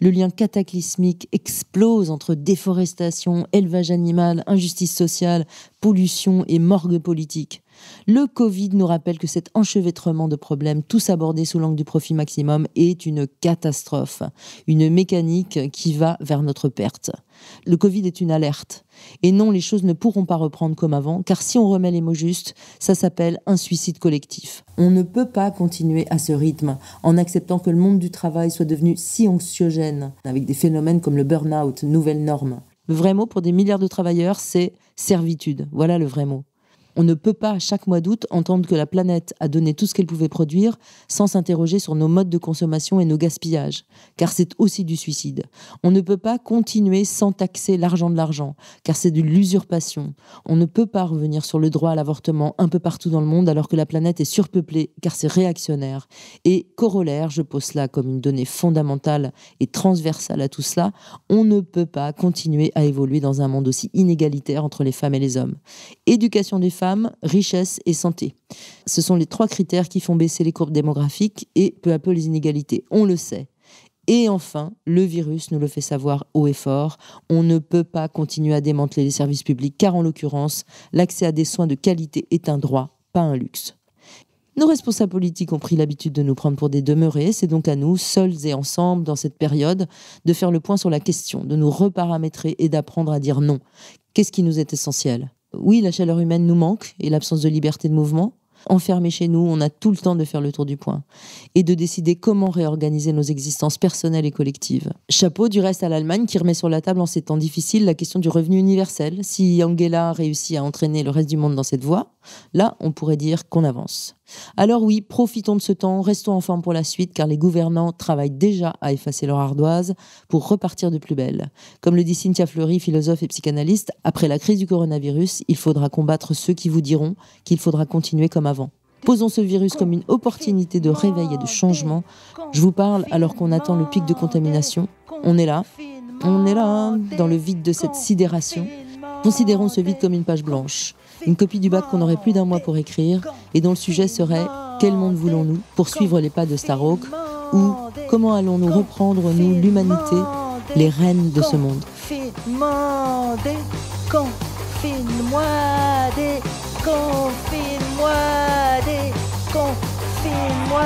Le lien cataclysmique explose entre déforestation, élevage animal, injustice sociale, pollution et morgue politique. Le Covid nous rappelle que cet enchevêtrement de problèmes, tous abordés sous l'angle du profit maximum, est une catastrophe, une mécanique qui va vers notre perte. Le Covid est une alerte. Et non, les choses ne pourront pas reprendre comme avant, car si on remet les mots justes, ça s'appelle un suicide collectif. On ne peut pas continuer à ce rythme en acceptant que le monde du travail soit devenu si anxiogène, avec des phénomènes comme le burn-out, nouvelle normes. Le vrai mot pour des milliards de travailleurs, c'est servitude. Voilà le vrai mot. On ne peut pas, chaque mois d'août, entendre que la planète a donné tout ce qu'elle pouvait produire sans s'interroger sur nos modes de consommation et nos gaspillages, car c'est aussi du suicide. On ne peut pas continuer sans taxer l'argent de l'argent, car c'est de l'usurpation. On ne peut pas revenir sur le droit à l'avortement un peu partout dans le monde alors que la planète est surpeuplée, car c'est réactionnaire. Et corollaire, je pose cela comme une donnée fondamentale et transversale à tout cela, on ne peut pas continuer à évoluer dans un monde aussi inégalitaire entre les femmes et les hommes. Éducation des femmes, richesse et santé. Ce sont les trois critères qui font baisser les courbes démographiques et peu à peu les inégalités. On le sait. Et enfin, le virus nous le fait savoir haut et fort. On ne peut pas continuer à démanteler les services publics car en l'occurrence, l'accès à des soins de qualité est un droit, pas un luxe. Nos responsables politiques ont pris l'habitude de nous prendre pour des demeurés. C'est donc à nous, seuls et ensemble, dans cette période, de faire le point sur la question, de nous reparamétrer et d'apprendre à dire non. Qu'est-ce qui nous est essentiel oui, la chaleur humaine nous manque et l'absence de liberté de mouvement. Enfermés chez nous, on a tout le temps de faire le tour du point et de décider comment réorganiser nos existences personnelles et collectives. Chapeau du reste à l'Allemagne qui remet sur la table en ces temps difficiles la question du revenu universel. Si Angela réussit à entraîner le reste du monde dans cette voie, là, on pourrait dire qu'on avance. Alors oui, profitons de ce temps, restons en forme pour la suite, car les gouvernants travaillent déjà à effacer leur ardoise pour repartir de plus belle. Comme le dit Cynthia Fleury, philosophe et psychanalyste, après la crise du coronavirus, il faudra combattre ceux qui vous diront qu'il faudra continuer comme avant. Posons ce virus comme une opportunité de réveil et de changement. Je vous parle alors qu'on attend le pic de contamination. On est là, on est là, dans le vide de cette sidération. Considérons ce vide comme une page blanche. Une copie du bac qu'on aurait plus d'un mois pour écrire et dont le sujet serait Quel monde voulons-nous poursuivre les pas de Starhawk ou Comment allons-nous reprendre, nous, l'humanité, les rênes de ce monde moi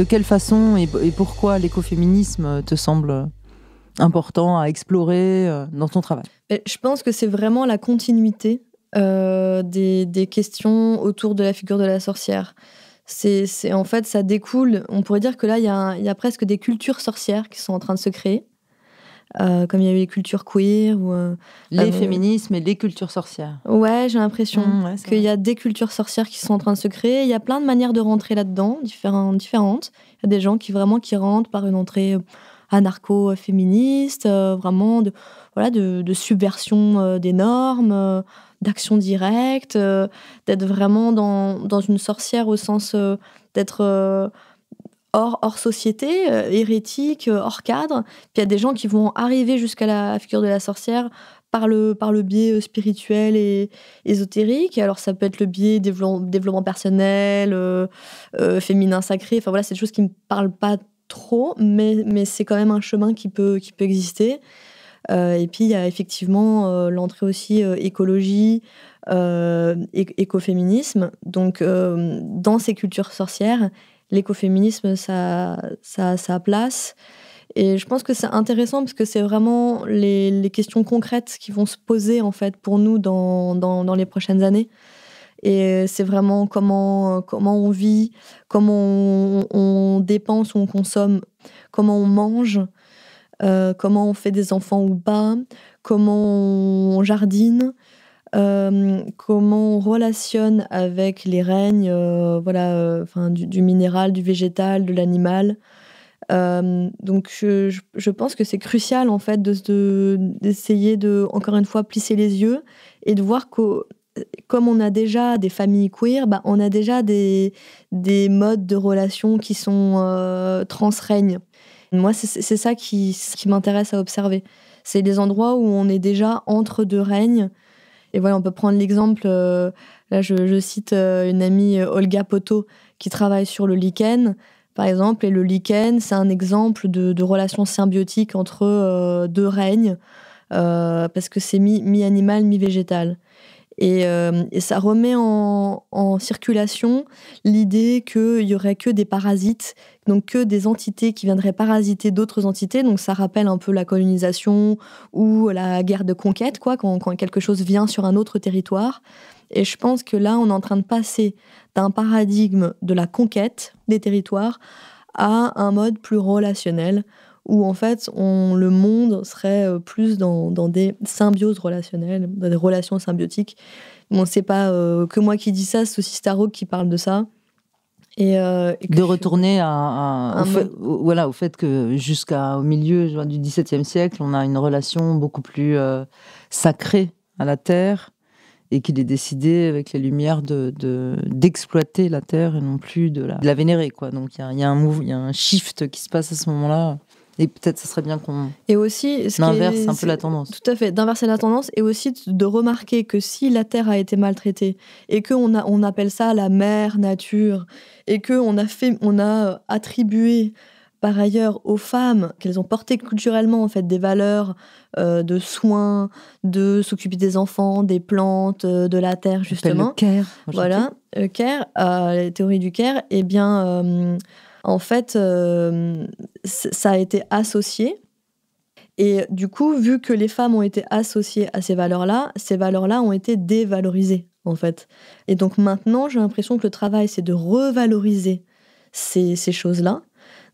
De quelle façon et, pourquoi l'écoféminisme te semble important à explorer euh, dans ton travail Je pense que c'est vraiment la continuité euh, des, questions autour de la figure de la sorcière. C'est en fait, ça découle. On pourrait dire que là, il y, a presque des cultures sorcières qui sont en train de se créer. Euh, comme il y a eu les cultures queer ou euh, les euh, féminismes et les cultures sorcières. Ouais, j'ai l'impression mmh, qu'il y a des cultures sorcières qui sont en train de se créer. Il y a plein de manières de rentrer là-dedans, différentes, différentes. Il y a des gens qui vraiment qui rentrent par une entrée anarcho-féministe, vraiment de voilà de, de subversion des normes, d'action directe, d'être vraiment dans, dans, une sorcière au sens d'être hors, société, euh, hérétique, euh, hors cadre. Puis il y a des gens qui vont arriver jusqu'à la figure de la sorcière par le, par le biais euh, spirituel et ésotérique. Alors ça peut être le biais développement, personnel, féminin sacré. Enfin voilà, c'est des choses qui ne me parlent pas trop, mais, mais c'est quand même un chemin qui peut, qui peut exister. et puis il y a effectivement l'entrée aussi écologie, écoféminisme. Donc dans ces cultures sorcières, l'écoféminisme, ça, ça a sa place. Et je pense que c'est intéressant parce que c'est vraiment les, questions concrètes qui vont se poser en fait pour nous dans, dans, les prochaines années. Et c'est vraiment comment, comment on vit, comment on, dépense dépense, on consomme, comment on mange, euh, comment on fait des enfants ou pas, comment on jardine, euh, comment on relationne avec les règnes euh, voilà, euh, enfin, du, minéral, du végétal, de l'animal. donc je, pense que c'est crucial en fait d'essayer de, de, encore une fois, plisser les yeux et de voir que comme on a déjà des familles queer, bah, on a déjà des, modes de relations qui sont trans-règnes Moi, c'est ça qui m'intéresse à observer. C'est les endroits où on est déjà entre deux règnes, et voilà, on peut prendre l'exemple, euh, là je, cite euh, une amie euh, Olga Poto qui travaille sur le lichen, par exemple, et le lichen, c'est un exemple de, relation symbiotique entre deux règnes, parce que c'est mi-animal, mi animal mi végétal euh, et, ça remet en, circulation l'idée qu'il n'y aurait que des parasites, donc que des entités qui viendraient parasiter d'autres entités. Donc ça rappelle un peu la colonisation ou la guerre de conquête, quoi, quand quelque chose vient sur un autre territoire. Et je pense que là, on est en train de passer d'un paradigme de la conquête des territoires à un mode plus relationnel où en fait on, le monde serait euh, plus dans, des symbioses relationnelles, dans des relations symbiotiques. Bon, c'est pas euh, que moi qui dis ça, c'est aussi Starhawk qui parle de ça. Et, euh, de retourner à, au, fait, voilà, au fait que jusqu'au milieu du XVIIe siècle, on a une relation beaucoup plus sacrée à la Terre et qu'il est décidé avec les Lumières d'exploiter de, d'exploiter la Terre et non plus de la, vénérer. Quoi. Donc il y, y, y a, un shift qui se passe à ce moment-là. Et peut-être ce serait bien qu'on inverse un peu la tendance. Tout à fait, d'inverser la tendance et aussi de remarquer que si la terre a été maltraitée et que on, a, on appelle ça la mère nature et que on a fait on a euh, attribué par ailleurs aux femmes qu'elles ont porté culturellement en fait des valeurs euh, de soins, de s'occuper des enfants, des plantes, euh, de la terre justement. Le care, voilà, le care, les théories du care. Eh bien en fait, euh, ça a été associé. Et du coup, vu que les femmes ont été associées à ces valeurs-là, ces valeurs-là ont été dévalorisées, en fait. Et donc maintenant, j'ai l'impression que le travail, c'est de revaloriser ces, choses-là.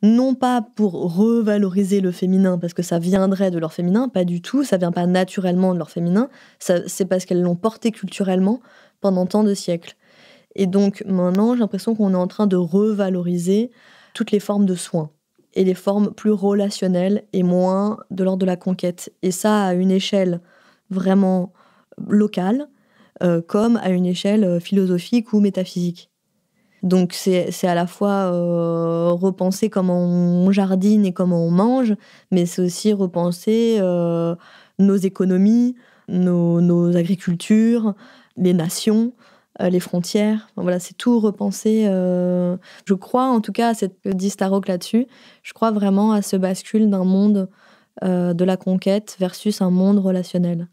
Non pas pour revaloriser le féminin, parce que ça viendrait de leur féminin, pas du tout, ça vient pas naturellement de leur féminin, c'est parce qu'elles l'ont porté culturellement pendant tant de siècles. Et donc maintenant, j'ai l'impression qu'on est en train de revaloriser toutes les formes de soins et les formes plus relationnelles et moins de l'ordre de la conquête. Et ça à une échelle vraiment locale, euh, comme à une échelle euh, philosophique ou métaphysique. Donc c'est à la fois euh, repenser comment on jardine et comment on mange, mais c'est aussi repenser nos économies, nos agricultures, les nations. Euh, les frontières. voilà, c'est tout repensé. Euh, je crois en tout cas à cette euh, distarok là-dessus. Je crois vraiment à ce bascule d'un monde de la conquête versus un monde relationnel.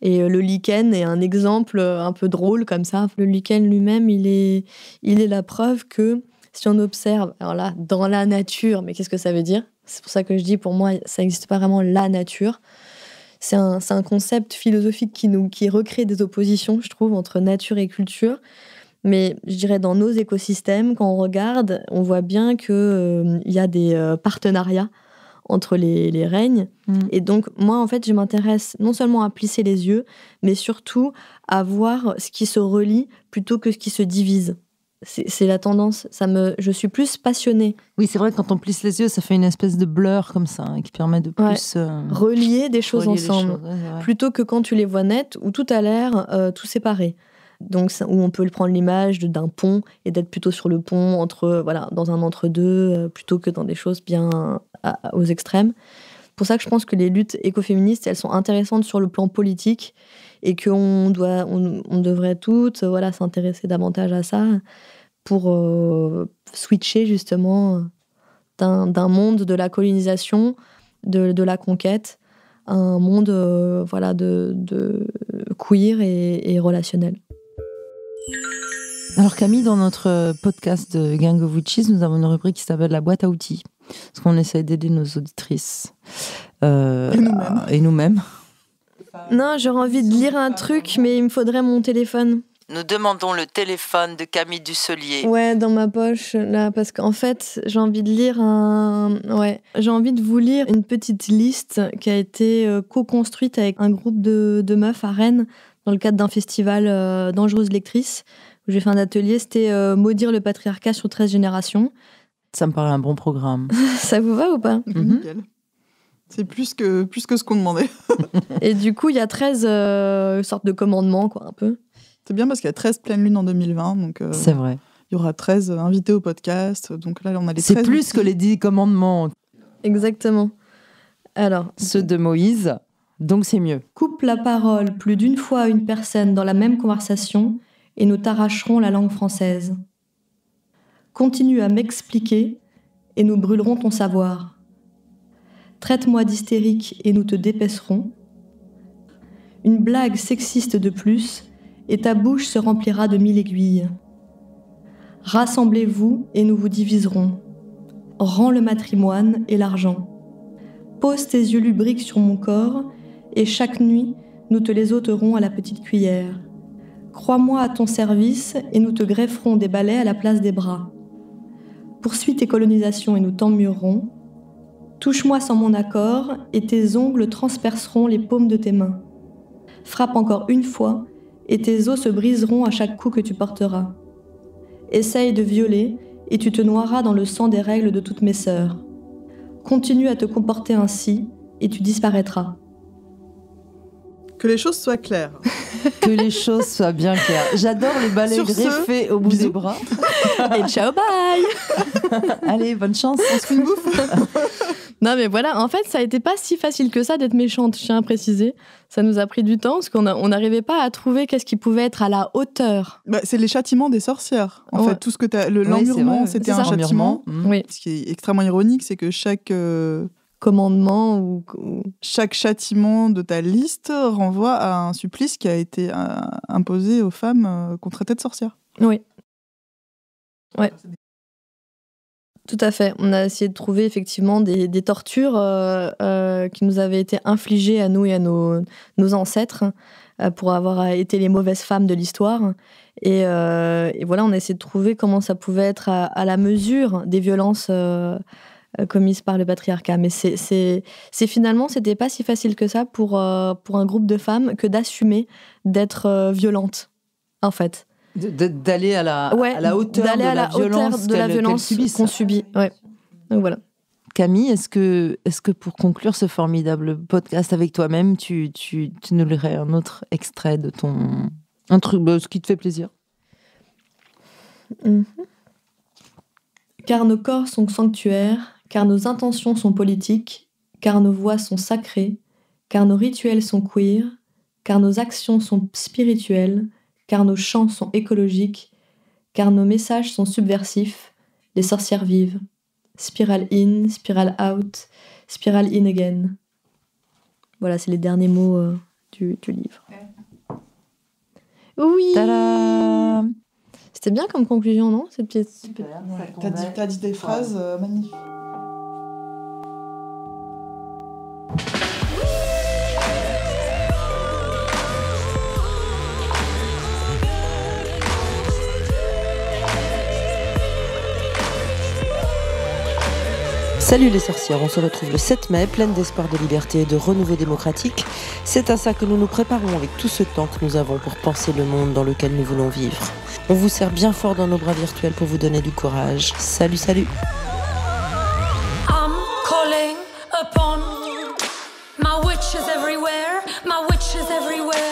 Et le lichen est un exemple un peu drôle comme ça. Le lichen lui-même, il est, il est la preuve que si on observe, alors là, dans la nature, mais qu'est-ce que ça veut dire C'est pour ça que je dis, pour moi, ça n'existe pas vraiment la nature. C'est un, concept philosophique qui, nous, qui recrée des oppositions, je trouve, entre nature et culture. Mais je dirais dans nos écosystèmes, quand on regarde, on voit bien qu'il euh, y a des euh, partenariats entre les, règnes. Mm. Et donc, moi, en fait, je m'intéresse non seulement à plisser les yeux, mais surtout à voir ce qui se relie plutôt que ce qui se divise. C'est la tendance. Ça me, je suis plus passionnée. Oui, c'est vrai que quand on plisse les yeux, ça fait une espèce de blur comme ça, hein, qui permet de plus euh, relier des choses ensemble, plutôt que quand tu les vois nettes où tout a l'air euh, tout séparé. Donc où on peut prendre l'image d'un pont et d'être plutôt sur le pont entre voilà dans un entre deux euh, plutôt que dans des choses bien aux extrêmes. Pour ça que je pense que les luttes écoféministes elles sont intéressantes sur le plan politique et qu'on doit on devrait toutes voilà s'intéresser davantage à ça pour euh, switcher justement d'un monde de la colonisation, de, la conquête, à un monde euh, voilà, de, queer et, relationnel. Alors Camille, dans notre podcast de Gang of Witches, nous avons une rubrique qui s'appelle La boîte à outils, parce qu'on essaie d'aider nos auditrices. Euh, et nous-mêmes. non, j'aurais envie de lire un truc, mais il me faudrait mon téléphone. Nous demandons le téléphone de Camille Dusselier. Ouais, dans ma poche, là, parce qu'en fait, j'ai envie de lire un. Ouais, j'ai envie de vous lire une petite liste qui a été euh, co-construite avec un groupe de, meufs à Rennes dans le cadre d'un festival euh, Dangereuse Lectrice où j'ai fait un atelier. C'était euh, Maudire le patriarcat sur 13 générations. Ça me paraît un bon programme. Ça vous va ou pas mhm. C'est plus que, plus que ce qu'on demandait. Et du coup, il y a 13 sortes de commandements, quoi, un peu. C'est bien parce qu'il y a 13 pleines lunes en 2020. donc euh, C'est vrai. Il y aura 13 euh, invités au podcast. Donc là, on a C'est plus que les 10 commandements. Exactement. Alors. Ceux de Moïse, donc c'est mieux. Coupe la parole plus d'une fois à une personne dans la même conversation et nous t'arracherons la langue française. Continue à m'expliquer et nous brûlerons ton savoir. Traite-moi d'hystérique et nous te dépêcherons. Une blague sexiste de plus et ta bouche se remplira de mille aiguilles. Rassemblez-vous et nous vous diviserons. Rends le matrimoine et l'argent. Pose tes yeux lubriques sur mon corps, et chaque nuit, nous te les ôterons à la petite cuillère. Crois-moi à ton service, et nous te grefferons des balais à la place des bras. Poursuis tes colonisations et nous t'emmurerons. Touche-moi sans mon accord, et tes ongles transperceront les paumes de tes mains. Frappe encore une fois, et tes os se briseront à chaque coup que tu porteras. Essaye de violer, et tu te noieras dans le sang des règles de toutes mes sœurs. Continue à te comporter ainsi, et tu disparaîtras. Que les choses soient claires. que les choses soient bien claires. J'adore les balais griffés au bout des bras. et ciao, bye Allez, bonne chance. bouffe. Non, mais voilà, en fait, ça n'était pas si facile que ça d'être méchante, je tiens à préciser. Ça nous a pris du temps parce qu'on n'arrivait pas à trouver qu'est-ce qui pouvait être à la hauteur. Bah, c'est les châtiments des sorcières. En fait, tout ce que tu as. L'emmurement, c'était un châtiment. Mm. Ce qui est extrêmement ironique, c'est que chaque. Euh, commandement ou, chaque châtiment de ta liste renvoie à un supplice qui a été euh, imposé aux femmes qu'on euh, traitait de sorcières. Oui. Ouais. Tout à fait. On a essayé de trouver effectivement des, tortures euh, euh, qui nous avaient été infligées à nous et à nos, ancêtres euh, pour avoir été les mauvaises femmes de l'histoire. Et, voilà, on a essayé de trouver comment ça pouvait être à, la mesure des violences commises par le patriarcat. Mais c'est finalement, c'était pas si facile que ça pour, pour un groupe de femmes que d'assumer d'être violente, en fait. D'aller à la, à hauteur de, la, violence, de qu'on subit. Ouais. voilà. Camille, est-ce que, est que pour conclure ce formidable podcast avec toi-même, tu, tu, nous lirais un autre extrait de ton. Un truc, bah, ce qui te fait plaisir mm-hmm. Car nos corps sont sanctuaires, car nos intentions sont politiques, car nos voix sont sacrées, car nos rituels sont queer, car nos actions sont spirituelles, car nos chants sont écologiques, car nos messages sont subversifs, les sorcières vivent. Spiral in, spiral out, spiral in again. Voilà, c'est les derniers mots euh, du, livre. Oui C'était bien comme conclusion, non Cette pièce T'as dit, des phrases euh, magnifiques. Salut les sorcières, on se retrouve le 7 mai, pleine d'espoir de liberté et de renouveau démocratique. C'est à ça que nous nous préparons avec tout ce temps que nous avons pour penser le monde dans lequel nous voulons vivre. On vous sert bien fort dans nos bras virtuels pour vous donner du courage. Salut, salut everywhere.